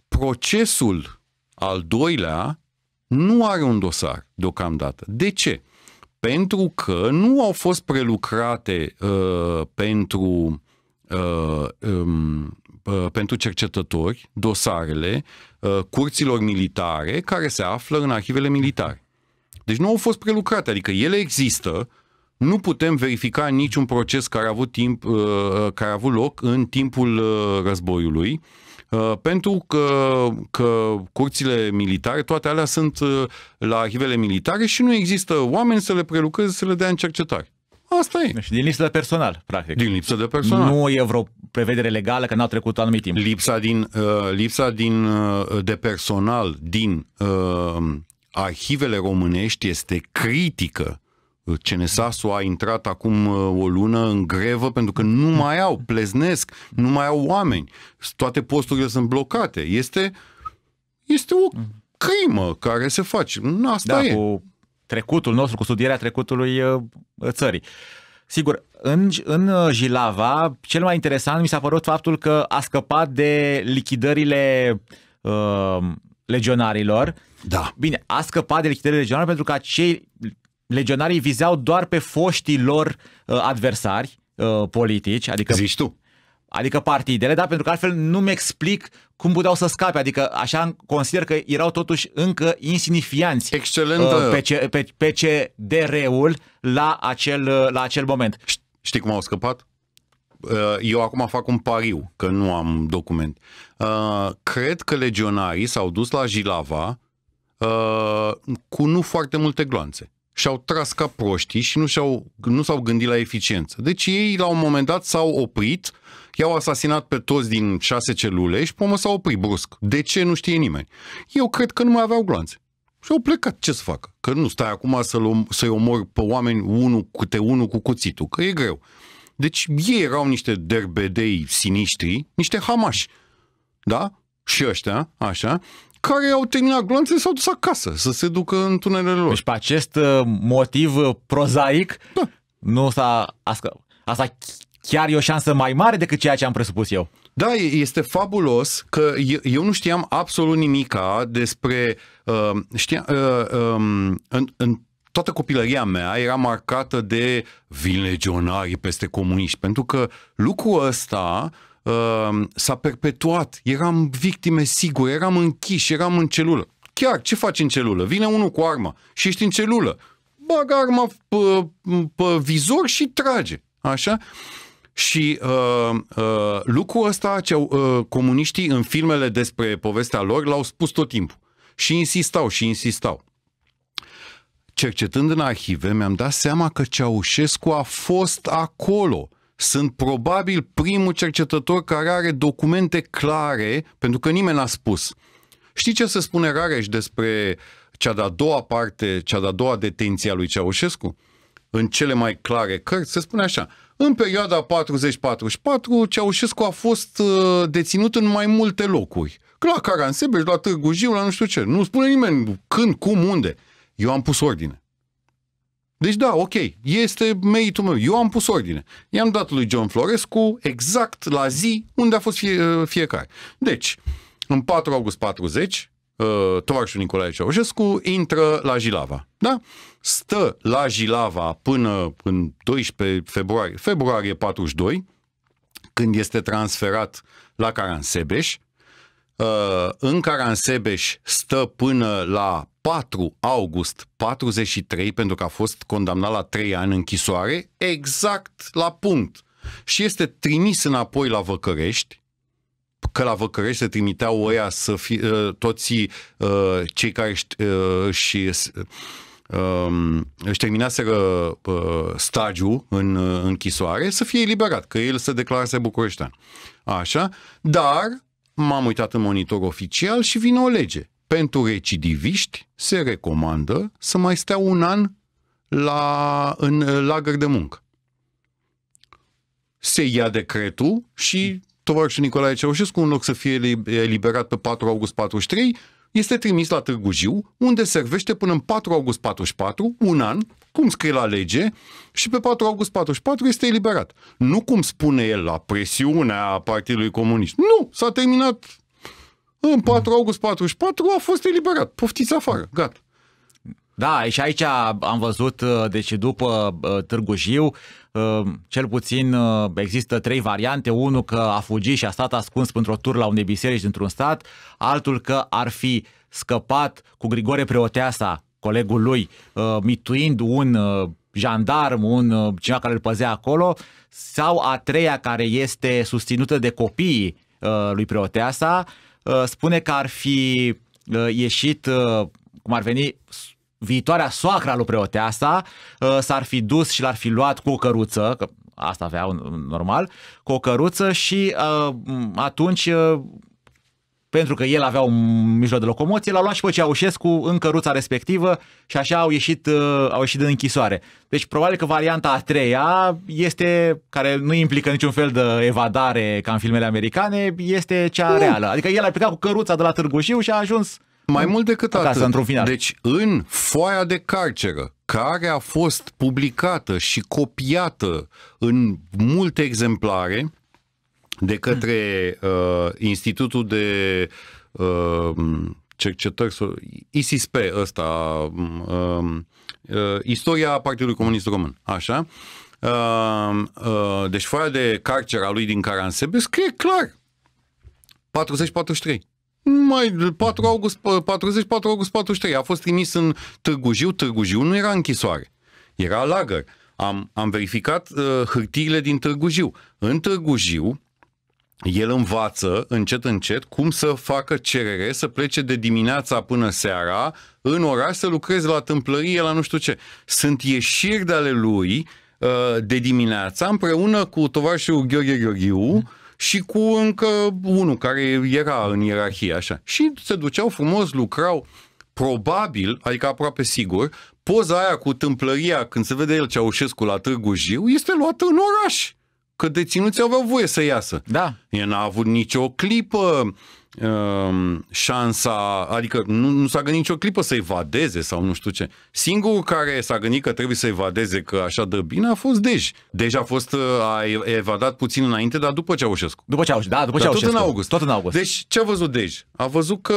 Procesul al doilea nu are un dosar deocamdată. De ce? Pentru că nu au fost prelucrate uh, pentru uh, um, Uh, pentru cercetători dosarele uh, curților militare care se află în arhivele militare. Deci nu au fost prelucrate, adică ele există, nu putem verifica niciun proces care a avut, timp, uh, care a avut loc în timpul războiului, pentru că, că curțile militare, toate alea sunt la arhivele militare și nu există oameni să le prelucreze, să le dea în cercetare. Asta e. Și deci, din lipsă de personal, practic. Din lipsă de personal. Nu e vreo prevedere legală că n au trecut anumit timp. Lipsa, din, uh, lipsa din, uh, de personal din uh, arhivele românești este critică. Uh, CNSAS-ul a intrat acum uh, o lună în grevă pentru că nu mai au, pleznesc, nu mai au oameni. Toate posturile sunt blocate. Este, este o crimă care se face. Asta da, e. Cu trecutul nostru, cu studierea trecutului uh, uh, țării. Sigur, în, în uh, Jilava, cel mai interesant mi s-a părut faptul că a scăpat de lichidările uh, legionarilor. Da. Bine, a scăpat de lichidările legionarilor pentru că acei legionarii vizeau doar pe foștii lor uh, adversari uh, politici. Adică, Zici tu. Adică partidele, da, pentru că altfel nu-mi explic cum puteau să scape, adică așa consider că erau totuși încă insignifianți Excelentă. Uh, PC, pe, PCDR-ul la acel, uh, la acel moment. Știi cum au scăpat? Uh, eu acum fac un pariu, că nu am document. Cred că legionarii s-au dus la Jilava cu nu foarte multe gloanțe și-au tras ca proștii și nu, și-au, nu s-au gândit la eficiență. Deci ei la un moment dat s-au oprit, I-au asasinat pe toți din șase celule și pomă s-a oprit brusc. De ce nu știe nimeni? Eu cred că nu mai aveau glanțe. Și au plecat, ce să facă? Că nu stai acum să-l, să-i omori pe oameni unul câte unul cu cuțitul, că e greu. Deci ei erau niște derbedei siniștri, niște hamași, da? Și ăștia, așa, care au terminat glanțe s-au dus acasă să se ducă în tunelele lor. Deci pe acest uh, motiv uh, prozaic da. nu s-a... Asta, asta chiar e o șansă mai mare decât ceea ce am presupus eu. Da, este fabulos că eu nu știam absolut nimica despre... Uh, știam, uh, um, în, în toată copilăria mea era marcată de legionari peste comuniști, pentru că lucrul ăsta uh, s-a perpetuat. Eram victime sigure, eram închiși, eram în celulă. Chiar, ce faci în celulă? Vine unul cu armă și ești în celulă. Bagă arma pe, uh, pe vizor și trage. Așa? Și uh, uh, lucrul ăsta, ce, uh, comuniștii în filmele despre povestea lor l-au spus tot timpul. Și insistau, și insistau. Cercetând în arhive, mi-am dat seama că Ceaușescu a fost acolo. Sunt probabil primul cercetător care are documente clare, pentru că nimeni n-a spus. Știi ce se spune Rareș despre cea de-a doua parte, cea de-a doua detenție a lui Ceaușescu? În cele mai clare cărți se spune așa – în perioada 40-44, Ceaușescu a fost uh, deținut în mai multe locuri. La Caransebeș, la Târgu Jiu, la nu știu ce. Nu spune nimeni când, cum, unde. Eu am pus ordine. Deci da, ok, este meritul meu. Eu am pus ordine. I-am dat lui John Florescu exact la zi unde a fost fie, uh, fiecare. Deci, în 4 august 40, Uh, tovarșul Nicolae Ceaușescu intră la Jilava. Da? Stă la Jilava până în 12 februarie, februarie 42, când este transferat la Caransebeș. Uh, în Caransebeș stă până la 4 august 43, pentru că a fost condamnat la 3 ani închisoare, exact la punct. Și este trimis înapoi la Văcărești, că la Văcărești se trimiteau oia să fi, ă, toți ă, cei care ă, și um, își terminaseră uh, stagiul în uh, închisoare, să fie eliberat, că el se declarase bucureștean. Așa, dar m-am uitat în monitor oficial și vine o lege. Pentru recidiviști se recomandă să mai stea un an la, în lagăr de muncă. Se ia decretul și tovarășul Nicolae Ceaușescu, în loc să fie eliberat pe 4 august 43, este trimis la Târgu Jiu, unde servește până în 4 august 44, un an, cum scrie la lege, și pe 4 august 44 este eliberat. Nu cum spune el la presiunea Partidului Comunist. Nu, s-a terminat în 4 august 44 a fost eliberat. Poftiți afară, gata. Da, și aici am văzut, deci după uh, Târgu Jiu, Ehm, cel puțin ehm, există trei variante. Unul că a fugit și a stat ascuns pentru o tur la unei biserici dintr-un stat, altul că ar fi scăpat cu Grigore Preoteasa, colegul lui, ehm, mituind un jandarm, un cineva care îl păzea acolo, sau a treia care este susținută de copiii lui Preoteasa, spune că ar fi ieșit, cum ar veni, viitoarea soacra lui preoteasa uh, s-ar fi dus și l-ar fi luat cu o căruță, că asta avea normal, cu o căruță și uh, atunci uh, pentru că el avea un mijloc de locomoție, l-au luat și pe Ceaușescu în căruța respectivă și așa au ieșit, au ieșit din închisoare. Deci probabil că varianta a treia este, care nu implică niciun fel de evadare ca în filmele americane, este cea reală. Adică el a plecat cu căruța de la Târgu Jiu și a ajuns mai da. mult decât acasă, atât. Într-un final. Deci, în foaia de carceră, care a fost publicată și copiată în multe exemplare de către hmm. uh, Institutul de uh, Cercetări, ISISP ăsta, uh, uh, Istoria Partidului Comunist Român, așa, uh, uh, deci foaia de carcer a lui din Caransebe scrie clar 40-43. Mai 4 august, 44 august 43 a fost trimis în Târgu Jiu. Târgu Jiu nu era închisoare, era lagăr. Am, am verificat uh, hârtiile din Târgu Jiu. În Târgu Jiu, el învață încet, încet cum să facă cerere, să plece de dimineața până seara în oraș să lucreze la tâmplărie, la nu știu ce. Sunt ieșiri de ale lui uh, de dimineața împreună cu tovarșul Gheorghe Gheorghiu și cu încă unul care era în ierarhie, așa. Și se duceau frumos, lucrau, probabil, adică aproape sigur, poza aia cu tâmplăria când se vede el Ceaușescu la Târgu Jiu este luată în oraș. Că deținuții aveau voie să iasă. Da. El n-a avut nicio clipă uh, șansa, adică nu, nu s-a gândit nicio clipă să evadeze sau nu știu ce. Singurul care s-a gândit că trebuie să evadeze că așa dă bine a fost Dej. Dej a fost, uh, a evadat puțin înainte, dar după ce Ceaușescu. După ce Ceaușescu, da, după ce Ceaușescu. Tot în august. Tot în august. Deci ce a văzut Dej? A văzut că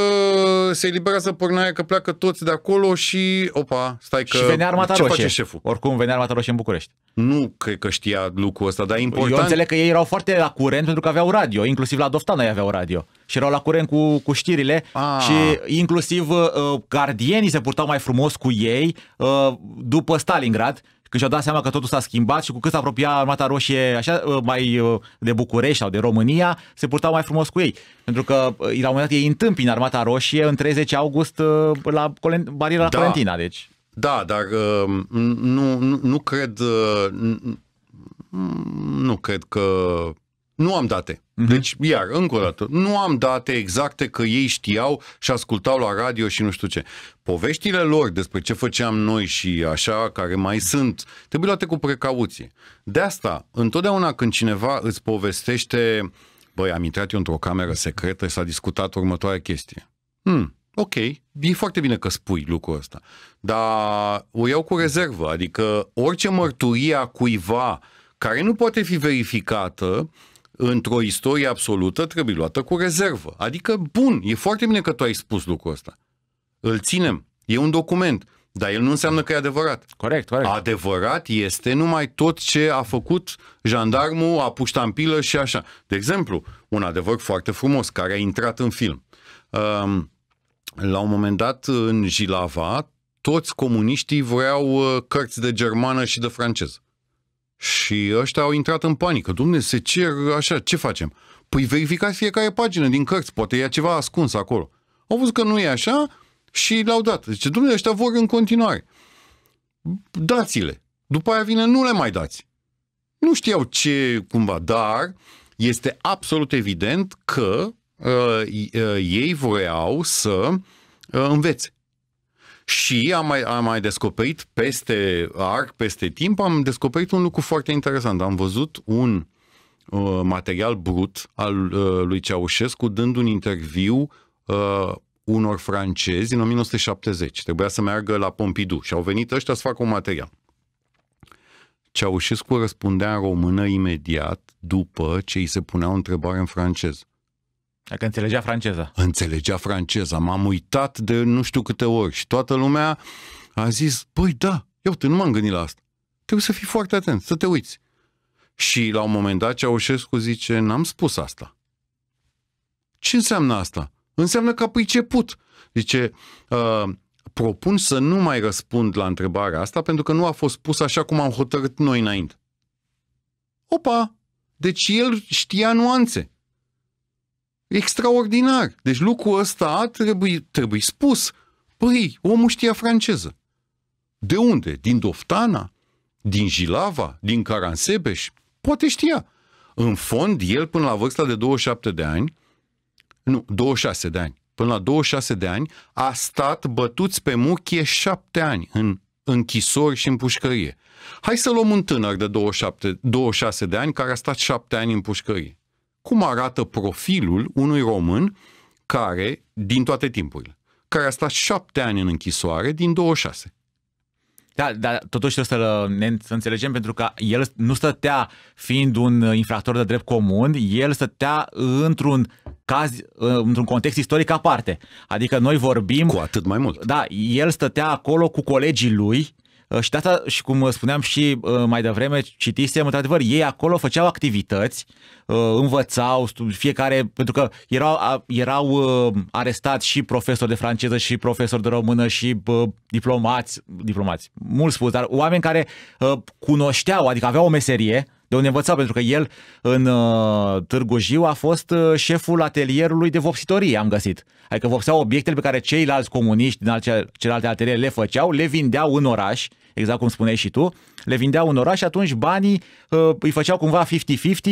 se eliberează pornaia, că pleacă toți de acolo și, opa, stai că... Și venea armata ce roșie. face șeful? Oricum venea armata roșie în București. Nu cred că știa lucrul ăsta, dar important... Eu înțeleg că ei erau foarte la curent pentru că aveau radio, inclusiv la Doftana ei aveau radio și erau la curent cu, cu știrile ah. și inclusiv uh, gardienii se purtau mai frumos cu ei uh, după Stalingrad când și-au dat seama că totul s-a schimbat și cu cât s-a Armata Roșie așa, uh, mai uh, de București sau de România, se purtau mai frumos cu ei. Pentru că uh, la un moment dat ei întâmpină Armata Roșie în 30 august la bariera da. Colentina. Deci. Da, dar nu, nu, nu cred nu cred că nu am date. Uh-huh. Deci, iar, încă o dată, nu am date exacte că ei știau și ascultau la radio și nu știu ce. Poveștile lor despre ce făceam noi și așa, care mai sunt, trebuie luate cu precauție. De asta, întotdeauna când cineva îți povestește, băi, am intrat eu într-o cameră secretă și s-a discutat următoarea chestie. Hmm, ok, e foarte bine că spui lucrul ăsta, dar o iau cu rezervă, adică orice mărturie a cuiva care nu poate fi verificată, într-o istorie absolută trebuie luată cu rezervă. Adică, bun, e foarte bine că tu ai spus lucrul ăsta. Îl ținem, e un document, dar el nu înseamnă că e adevărat. Corect, corect. Adevărat este numai tot ce a făcut jandarmul, a pus tampilă și așa. De exemplu, un adevăr foarte frumos care a intrat în film. Um, la un moment dat, în Jilava, toți comuniștii vreau uh, cărți de germană și de franceză. Și ăștia au intrat în panică. Dumne, se cer așa, ce facem? Păi verificați fiecare pagină din cărți, poate e ceva ascuns acolo. Au văzut că nu e așa și l-au dat. Zice, dumne, ăștia vor în continuare. Dați-le. După aia vine, nu le mai dați. Nu știau ce cumva, dar este absolut evident că uh, uh, ei voiau să uh, învețe. Și am mai, am mai descoperit peste arc, peste timp, am descoperit un lucru foarte interesant. Am văzut un uh, material brut al uh, lui Ceaușescu dând un interviu uh, unor francezi în 1970. Trebuia să meargă la Pompidou și au venit ăștia să facă un material. Ceaușescu răspundea în română imediat după ce îi se punea o întrebare în franceză. Dacă înțelegea franceza. Înțelegea franceza. M-am uitat de nu știu câte ori și toată lumea a zis, băi, da, eu te nu m-am gândit la asta. Trebuie să fii foarte atent, să te uiți. Și la un moment dat Ceaușescu zice, n-am spus asta. Ce înseamnă asta? Înseamnă că a priceput. Zice, uh, propun să nu mai răspund la întrebarea asta pentru că nu a fost pus așa cum am hotărât noi înainte. Opa! Deci el știa nuanțe. Extraordinar. Deci lucrul ăsta trebuie, trebuie spus. Păi, omul știa franceză. De unde? Din Doftana? Din Jilava? Din Caransebeș? Poate știa. În fond, el până la vârsta de 27 de ani, nu, 26 de ani, până la 26 de ani, a stat bătuți pe muchie șapte ani în închisori și în pușcărie. Hai să luăm un tânăr de 27, 26 de ani care a stat șapte ani în pușcărie cum arată profilul unui român care, din toate timpurile, care a stat șapte ani în închisoare din 26. Da, dar totuși trebuie să ne să înțelegem pentru că el nu stătea fiind un infractor de drept comun, el stătea într-un caz, uh, într-un context istoric aparte. Adică noi vorbim... Cu atât mai mult. Da, el stătea acolo cu colegii lui, Uh, și de asta, și cum uh, spuneam și uh, mai devreme, citisem, într-adevăr, ei acolo făceau activități, învățau, fiecare, pentru că erau, erau arestați și profesori de franceză și profesori de română și diplomați, diplomați, mult spus, dar oameni care cunoșteau, adică aveau o meserie, de unde învățau, pentru că el în Târgu Jiu a fost șeful atelierului de vopsitorie, am găsit. Adică vopseau obiectele pe care ceilalți comuniști din alte, celelalte ateliere le făceau, le vindeau în oraș exact cum spuneai și tu, le vindeau în oraș și atunci banii uh, îi făceau cumva 50-50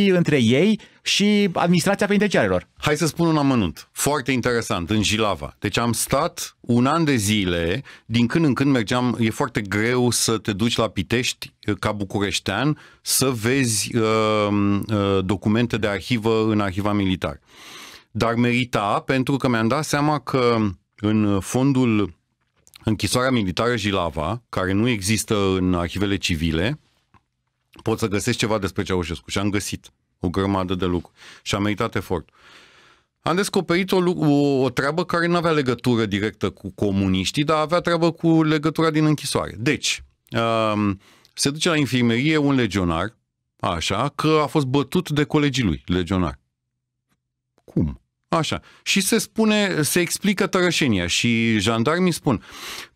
între ei și administrația penitenciarelor. Hai să spun un amănunt, foarte interesant, în Jilava. Deci am stat un an de zile, din când în când mergeam, e foarte greu să te duci la Pitești uh, ca bucureștean să vezi uh, uh, documente de arhivă în arhiva militară. Dar merita pentru că mi-am dat seama că în fondul închisoarea militară Jilava, care nu există în arhivele civile, pot să găsesc ceva despre Ceaușescu și am găsit o grămadă de lucruri și am meritat efort. Am descoperit o, o, o treabă care nu avea legătură directă cu comuniștii, dar avea treabă cu legătura din închisoare. Deci, um, se duce la infirmerie un legionar, așa, că a fost bătut de colegii lui, legionar. Cum? Așa. Și se spune, se explică tărășenia și jandarmii spun,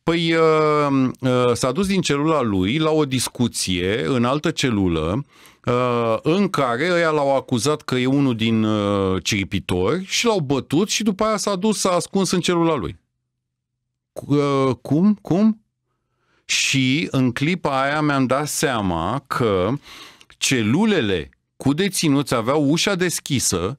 păi uh, uh, s-a dus din celula lui la o discuție în altă celulă uh, în care ăia l-au acuzat că e unul din ciripitori și l-au bătut și după aia s-a dus, s-a ascuns în celula lui. cum? Cum? Și în clipa aia mi-am dat seama că celulele cu deținuți aveau ușa deschisă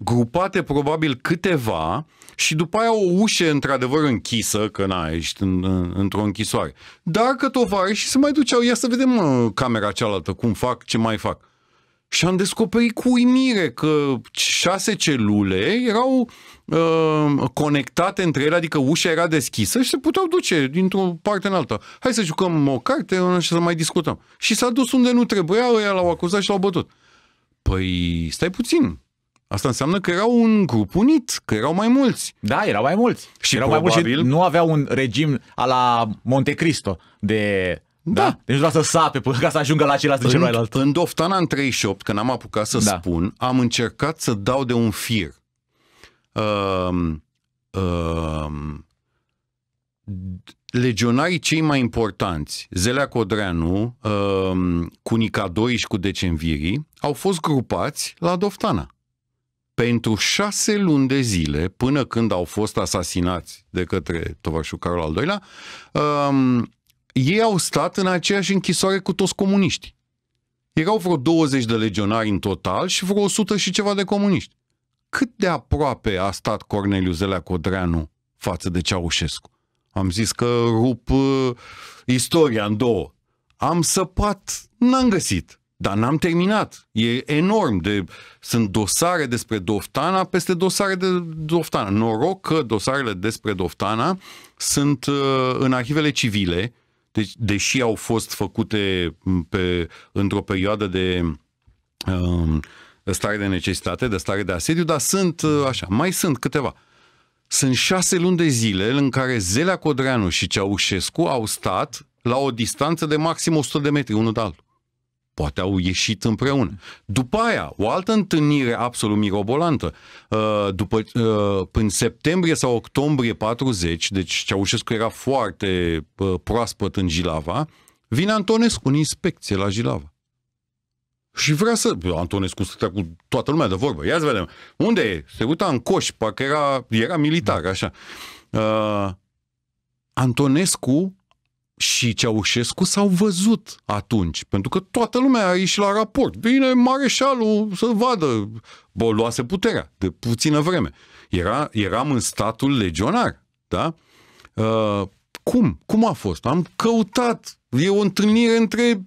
grupate probabil câteva și după aia o ușă într-adevăr închisă, că na, ești în, în, într-o închisoare. Dar că și se mai duceau, ia să vedem mă, camera cealaltă, cum fac, ce mai fac. Și am descoperit cu uimire că șase celule erau uh, conectate între ele, adică ușa era deschisă și se puteau duce dintr-o parte în alta. Hai să jucăm o carte și să mai discutăm. Și s-a dus unde nu trebuia, ăia l-au acuzat și l-au bătut. Păi, stai puțin, Asta înseamnă că erau un grup unit, că erau mai mulți. Da, erau mai mulți. Și erau probabil... mai mulți și nu aveau un regim a la Cristo de da. da. Deci vreau să sape ca să ajungă la același în, celălalt. În Doftana în 38, că n-am apucat să da. spun, am încercat să dau de un fir. Um, um, legionarii cei mai importanți, Zelea Codreanu, um, cu Nicadoi și cu Decemvirii, au fost grupați la Doftana pentru șase luni de zile, până când au fost asasinați de către tovarășul Carol al II-lea, um, ei au stat în aceeași închisoare cu toți comuniștii. Erau vreo 20 de legionari în total și vreo 100 și ceva de comuniști. Cât de aproape a stat Corneliu Zelea Codreanu față de Ceaușescu? Am zis că rup uh, istoria în două. Am săpat, n-am găsit. Dar n-am terminat. E enorm. De, sunt dosare despre Doftana peste dosare de Doftana. Noroc că dosarele despre Doftana sunt uh, în arhivele civile, deci, deși au fost făcute pe, într-o perioadă de uh, stare de necesitate, de stare de asediu, dar sunt uh, așa, mai sunt câteva. Sunt șase luni de zile în care Zelea Codreanu și Ceaușescu au stat la o distanță de maxim 100 de metri unul de altul. Poate au ieșit împreună. După aia, o altă întâlnire absolut mirobolantă. Uh, după, uh, în septembrie sau octombrie 40, deci Ceaușescu era foarte uh, proaspăt în Jilava, vine Antonescu în inspecție la Jilava. Și vrea să... Antonescu stătea cu toată lumea de vorbă. Ia să vedem. Unde e? Se uita în coș, parcă era, era militar, așa. Uh, Antonescu și Ceaușescu s-au văzut atunci, pentru că toată lumea a ieșit la raport. Bine, mareșalul să vadă, bă, luase puterea de puțină vreme. Era, eram în statul legionar, da? Uh, cum? Cum a fost? Am căutat, e o întâlnire între,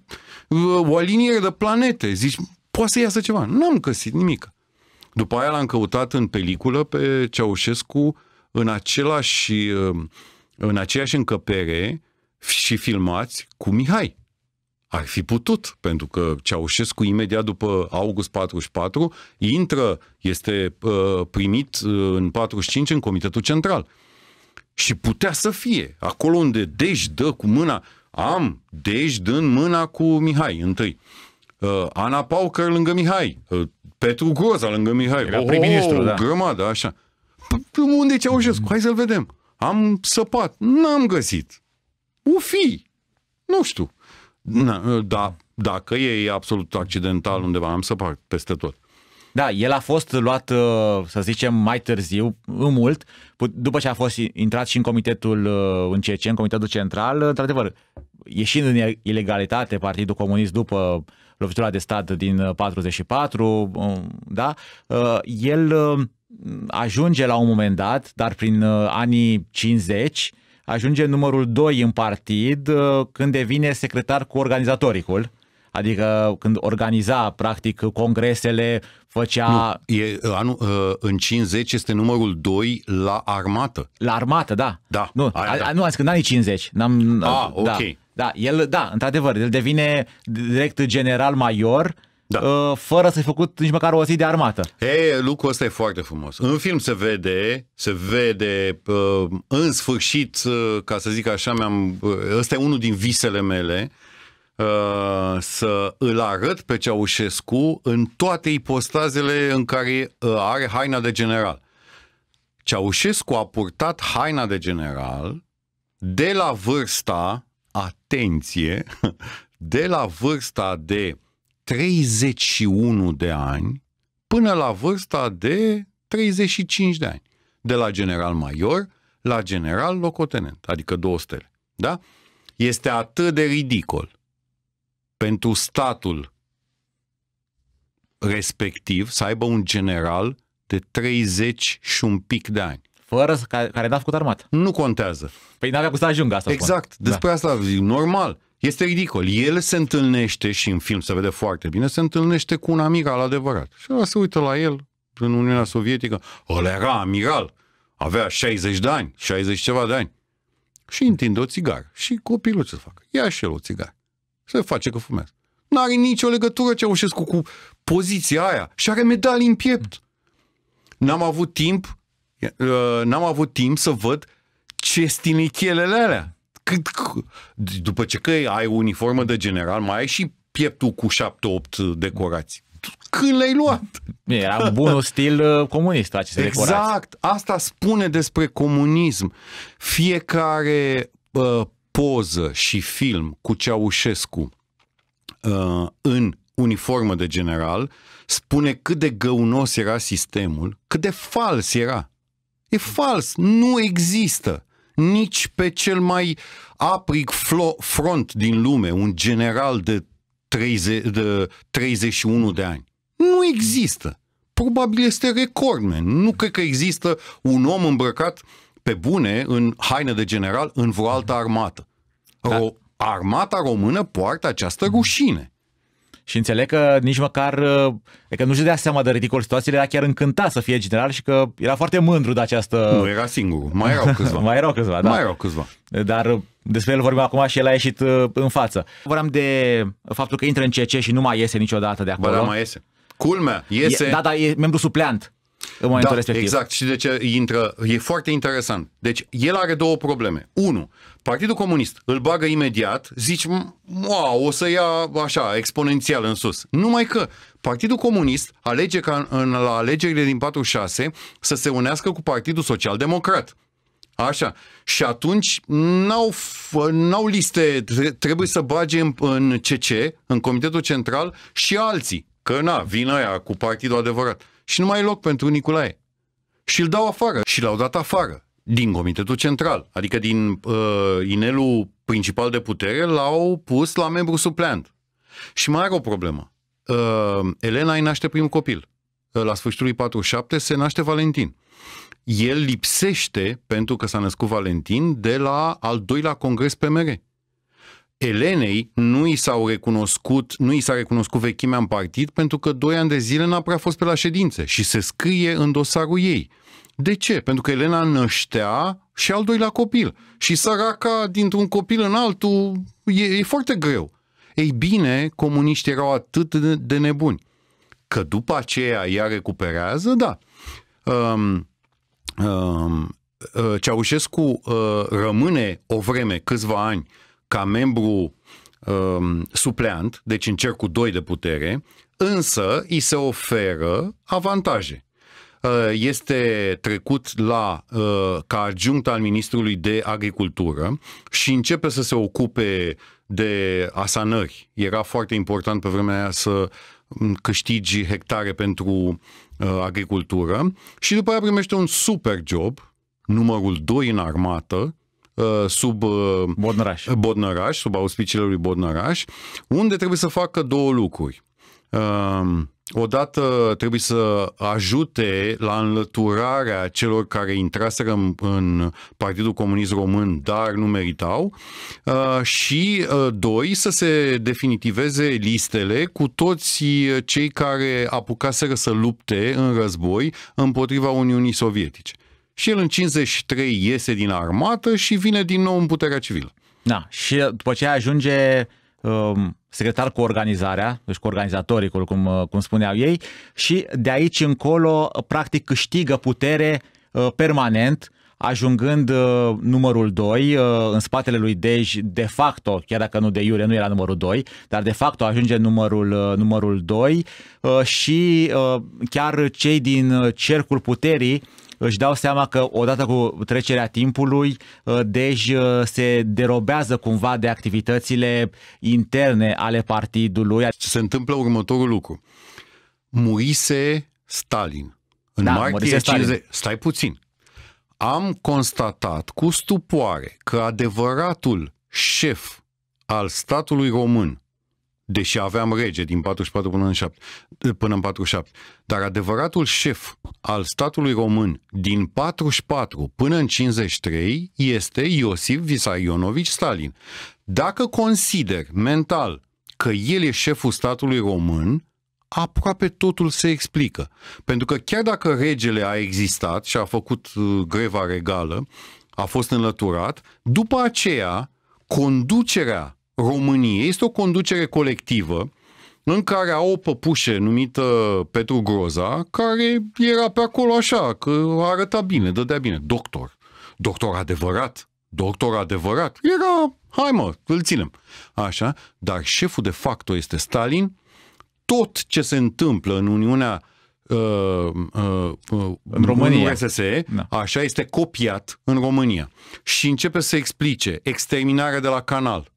uh, o aliniere de planete, zici, poate să iasă ceva. N-am găsit nimic. După aia l-am căutat în peliculă pe Ceaușescu în același, uh, în aceeași încăpere, și filmați cu Mihai. Ar fi putut, pentru că Ceaușescu, imediat după august 44, intră, este uh, primit uh, în 45 în Comitetul Central. Și putea să fie, acolo unde Dej dă cu mâna, am Dej dând mâna cu Mihai întâi. Uh, Ana Paucăr lângă Mihai, uh, Petru Groza lângă Mihai. Era oh, ministru oh, da. grămadă, așa. P- păi, unde e Ceaușescu? Hai să-l vedem. Am săpat, n-am găsit. O fi. Nu știu. Ă, da, dacă e absolut accidental undeva, am să fac peste tot. Da, el a fost luat, ă, să zicem, mai târziu, în mult, după ce a fost intrat și în comitetul ă, în CC, în comitetul central, într-adevăr, ieșind în ilegalitate Partidul Comunist după lovitura de stat din 44, da, el ajunge la un moment dat, dar prin anii 50, ajunge numărul 2 în partid uh, când devine secretar cu organizatoricul. Adică când organiza, practic, congresele, făcea... Nu, e, uh, anul, uh, în 50 este numărul 2 la armată. La armată, da. Da. Nu, aia, a, da. nu azi, când anii 50. N-am, ah, da, ok. Da, el, da, într-adevăr, el devine direct general major uh, da. Uh, fără să-i făcut nici măcar o zi de armată. E, lucrul ăsta e foarte frumos. În film se vede, se vede uh, în sfârșit, uh, ca să zic așa, mi-am, ăsta e unul din visele mele, să îl arăt pe Ceaușescu în toate ipostazele în care are haina de general. Ceaușescu a purtat haina de general de la vârsta, atenție, de la vârsta de 31 de ani până la vârsta de 35 de ani, de la general major la general locotenent, adică două stele. Da? Este atât de ridicol pentru statul respectiv să aibă un general de 30 și un pic de ani. Fără să, care, care n-a făcut armată. Nu contează. Păi n-avea cum să ajungă asta. Exact. Spun. Despre da. asta zic, normal. Este ridicol. El se întâlnește și în film se vede foarte bine, se întâlnește cu un amic al adevărat. Și ăla se uită la el în Uniunea Sovietică. Ăla era amiral. Avea 60 de ani, 60 ceva de ani. Și întinde o țigară. Și copilul ce să facă? Ia și el o țigară. Se face că fumează. N-are nicio legătură Ceaușescu cu poziția aia. Și are medalii în piept. N-am avut timp uh, n-am avut timp să văd ce stinichelele alea cât, după ce că ai uniformă de general, mai ai și pieptul cu 7-8 decorații. Când le-ai luat? Era bun, stil uh, comunist aceste exact, decorații. Exact, asta spune despre comunism. Fiecare uh, poză și film cu Ceaușescu uh, în uniformă de general spune cât de găunos era sistemul, cât de fals era. E fals, nu există nici pe cel mai aprig front din lume, un general de, 30, de 31 de ani. Nu există. Probabil este recordman. Nu cred că există un om îmbrăcat pe bune în haină de general în vreo altă armată. Da. Armata română poartă această rușine. Și înțeleg că nici măcar, uh, că nu-și dea seama de ridicol situațiile, era chiar încântat să fie general și că era foarte mândru de această... Nu era singur, mai erau câțiva. mai erau câțiva, da. Mai erau câțiva. Dar uh, despre el vorbim acum și el a ieșit uh, în față. Vorbeam de faptul că intră în CC și nu mai iese niciodată de acolo. Ba da, mai iese. Culmea, iese... E, da, dar e membru supleant în momentul da, respectiv. exact. Și de ce intră... E foarte interesant. Deci, el are două probleme. Unu, Partidul Comunist îl bagă imediat, zici, wow, o să ia așa, exponențial în sus. Numai că Partidul Comunist alege ca în, la alegerile din 46 să se unească cu Partidul Social Democrat. Așa. Și atunci n-au, n-au liste, trebuie să bage în, în CC, în Comitetul Central și alții. Că na, vin aia cu partidul adevărat. Și nu mai e loc pentru Nicolae. Și îl dau afară. Și l-au dat afară din Comitetul Central, adică din uh, inelul principal de putere, l-au pus la membru supleant. Și mai are o problemă. Uh, Elena îi naște primul copil. Uh, la sfârșitul lui 47 se naște Valentin. El lipsește, pentru că s-a născut Valentin, de la al doilea congres PMR. Elenei nu i, s-au recunoscut, nu i s-a recunoscut vechimea în partid pentru că doi ani de zile n-a prea fost pe la ședințe și se scrie în dosarul ei. De ce? Pentru că Elena năștea și al doilea copil. Și săraca dintr-un copil în altul e, e foarte greu. Ei bine, comuniștii erau atât de, nebuni. Că după aceea ea recuperează, da. Um, um, uh, Ceaușescu uh, rămâne o vreme, câțiva ani, ca membru um, supleant, deci în cercul 2 de putere, însă îi se oferă avantaje. Uh, este trecut la, uh, ca adjunct al Ministrului de Agricultură și începe să se ocupe de asanări. Era foarte important pe vremea aia să um, câștigi hectare pentru uh, agricultură și după aia primește un super job, numărul 2 în armată, Uh, sub uh, Bodnăraș. Bodnăraș, sub auspiciile lui Bodnăraș, unde trebuie să facă două lucruri. Um, odată trebuie să ajute la înlăturarea celor care intraseră în, în Partidul Comunist Român, dar nu meritau, uh, și, doi, să se definitiveze listele cu toți cei care apucaseră să lupte în război împotriva Uniunii Sovietice și el în 53 iese din armată și vine din nou în puterea civilă. Da, și după ce ajunge um, secretar cu organizarea, deci cu organizatoricul, cum, uh, cum spuneau ei, și de aici încolo, practic, câștigă putere uh, permanent, ajungând uh, numărul 2 uh, în spatele lui Dej, de facto, chiar dacă nu de iure, nu era numărul 2, dar de facto ajunge numărul, uh, numărul 2 uh, și uh, chiar cei din cercul puterii își dau seama că odată cu trecerea timpului, uh, deja deci, uh, se derobează cumva de activitățile interne ale partidului. Se întâmplă următorul lucru. Muise Stalin. În da, martie Stalin. 50... Stai puțin. Am constatat cu stupoare că adevăratul șef al statului român deși aveam rege din 44 până în, 7, eh, până în 47. Dar adevăratul șef al statului român din 44 până în 53 este Iosif Visarionovic Stalin. Dacă consider mental că el e șeful statului român, aproape totul se explică. Pentru că chiar dacă regele a existat și a făcut eh, greva regală, a fost înlăturat, după aceea conducerea României este o conducere colectivă în care au o păpușe numită Petru Groza, care era pe acolo așa, că arăta bine, dădea bine, doctor, doctor adevărat, doctor adevărat, era, hai mă, îl ținem, așa, dar șeful de facto este Stalin, tot ce se întâmplă în Uniunea uh, uh, uh, în România, în da. așa este copiat în România și începe să explice exterminarea de la canal,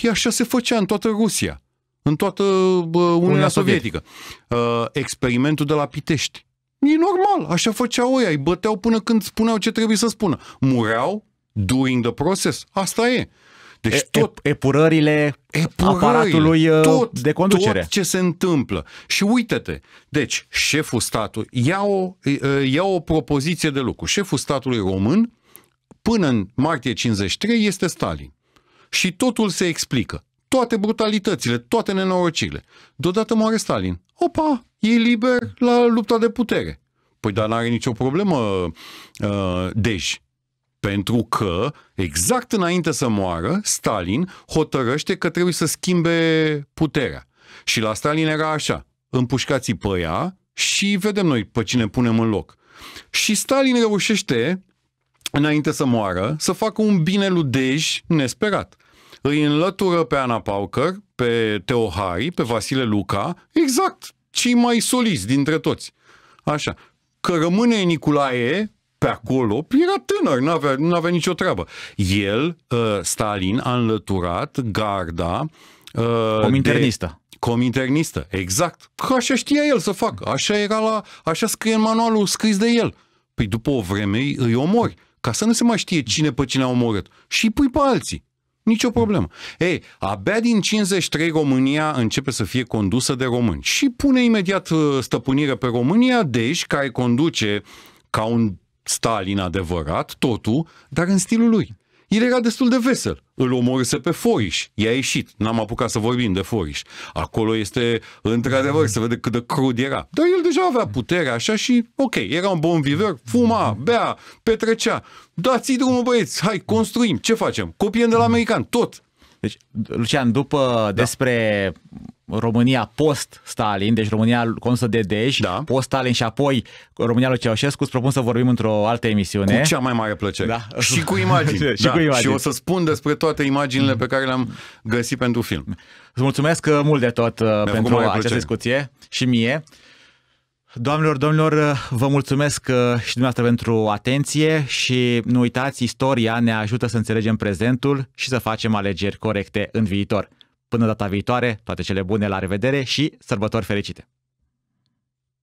Păi așa se făcea în toată Rusia, în toată bă, Uniunea Sovietică. Uh, experimentul de la Pitești. E normal, așa făceau ei, îi băteau până când spuneau ce trebuie să spună. Mureau during the process, asta e. Deci e, tot epurările epurările aparatului uh, tot, de conducere. Tot ce se întâmplă. Și uite-te, deci șeful statului, ia o, uh, ia o propoziție de lucru. Șeful statului român, până în martie 53, este Stalin și totul se explică. Toate brutalitățile, toate nenorocirile. Deodată moare Stalin. Opa, e liber la lupta de putere. Păi dar n-are nicio problemă uh, Dej. Pentru că, exact înainte să moară, Stalin hotărăște că trebuie să schimbe puterea. Și la Stalin era așa, împușcați pe ea și vedem noi pe cine punem în loc. Și Stalin reușește, înainte să moară, să facă un bine lui Dej nesperat îi înlătură pe Ana Paucăr, pe Teohari, pe Vasile Luca, exact, cei mai soliți dintre toți. Așa. Că rămâne Nicolae pe acolo, era tânăr, nu avea avea nicio treabă. El, ă, Stalin, a înlăturat garda... Ă, cominternistă. De cominternistă, exact. Că așa știa el să facă, așa era la, așa scrie în manualul scris de el. Păi după o vreme îi omori, ca să nu se mai știe cine pe cine a omorât. Și îi pui pe alții. Nici o problemă. Ei, abia din 53 România începe să fie condusă de români și pune imediat uh, stăpânire pe România, deci care conduce ca un Stalin adevărat, totul, dar în stilul lui el era destul de vesel. Îl omorâse pe Foriș. I-a ieșit. N-am apucat să vorbim de Foriș. Acolo este, într-adevăr, să vede cât de crud era. Dar el deja avea putere așa și, ok, era un bon viver, fuma, bea, petrecea. Dați-i drumul, băieți, hai, construim. Ce facem? Copiem de la american, tot. Deci, Lucian, după da. despre România post-Stalin, deci România consă de Dej, da. post-Stalin și apoi România lui Ceaușescu, îți propun să vorbim într-o altă emisiune. Cu cea mai mare plăcere. Da. Și cu imagini. și, da. cu imagini. și o să spun despre toate imaginile pe care le-am găsit pentru film. Îți mulțumesc uh, mult de tot uh, Mi-a pentru această plăcere. discuție și mie. Doamnelor, domnilor, uh, vă mulțumesc și dumneavoastră pentru atenție și nu uitați, istoria ne ajută să înțelegem prezentul și să facem alegeri corecte în viitor. Până data viitoare, toate cele bune, la revedere și sărbători fericite!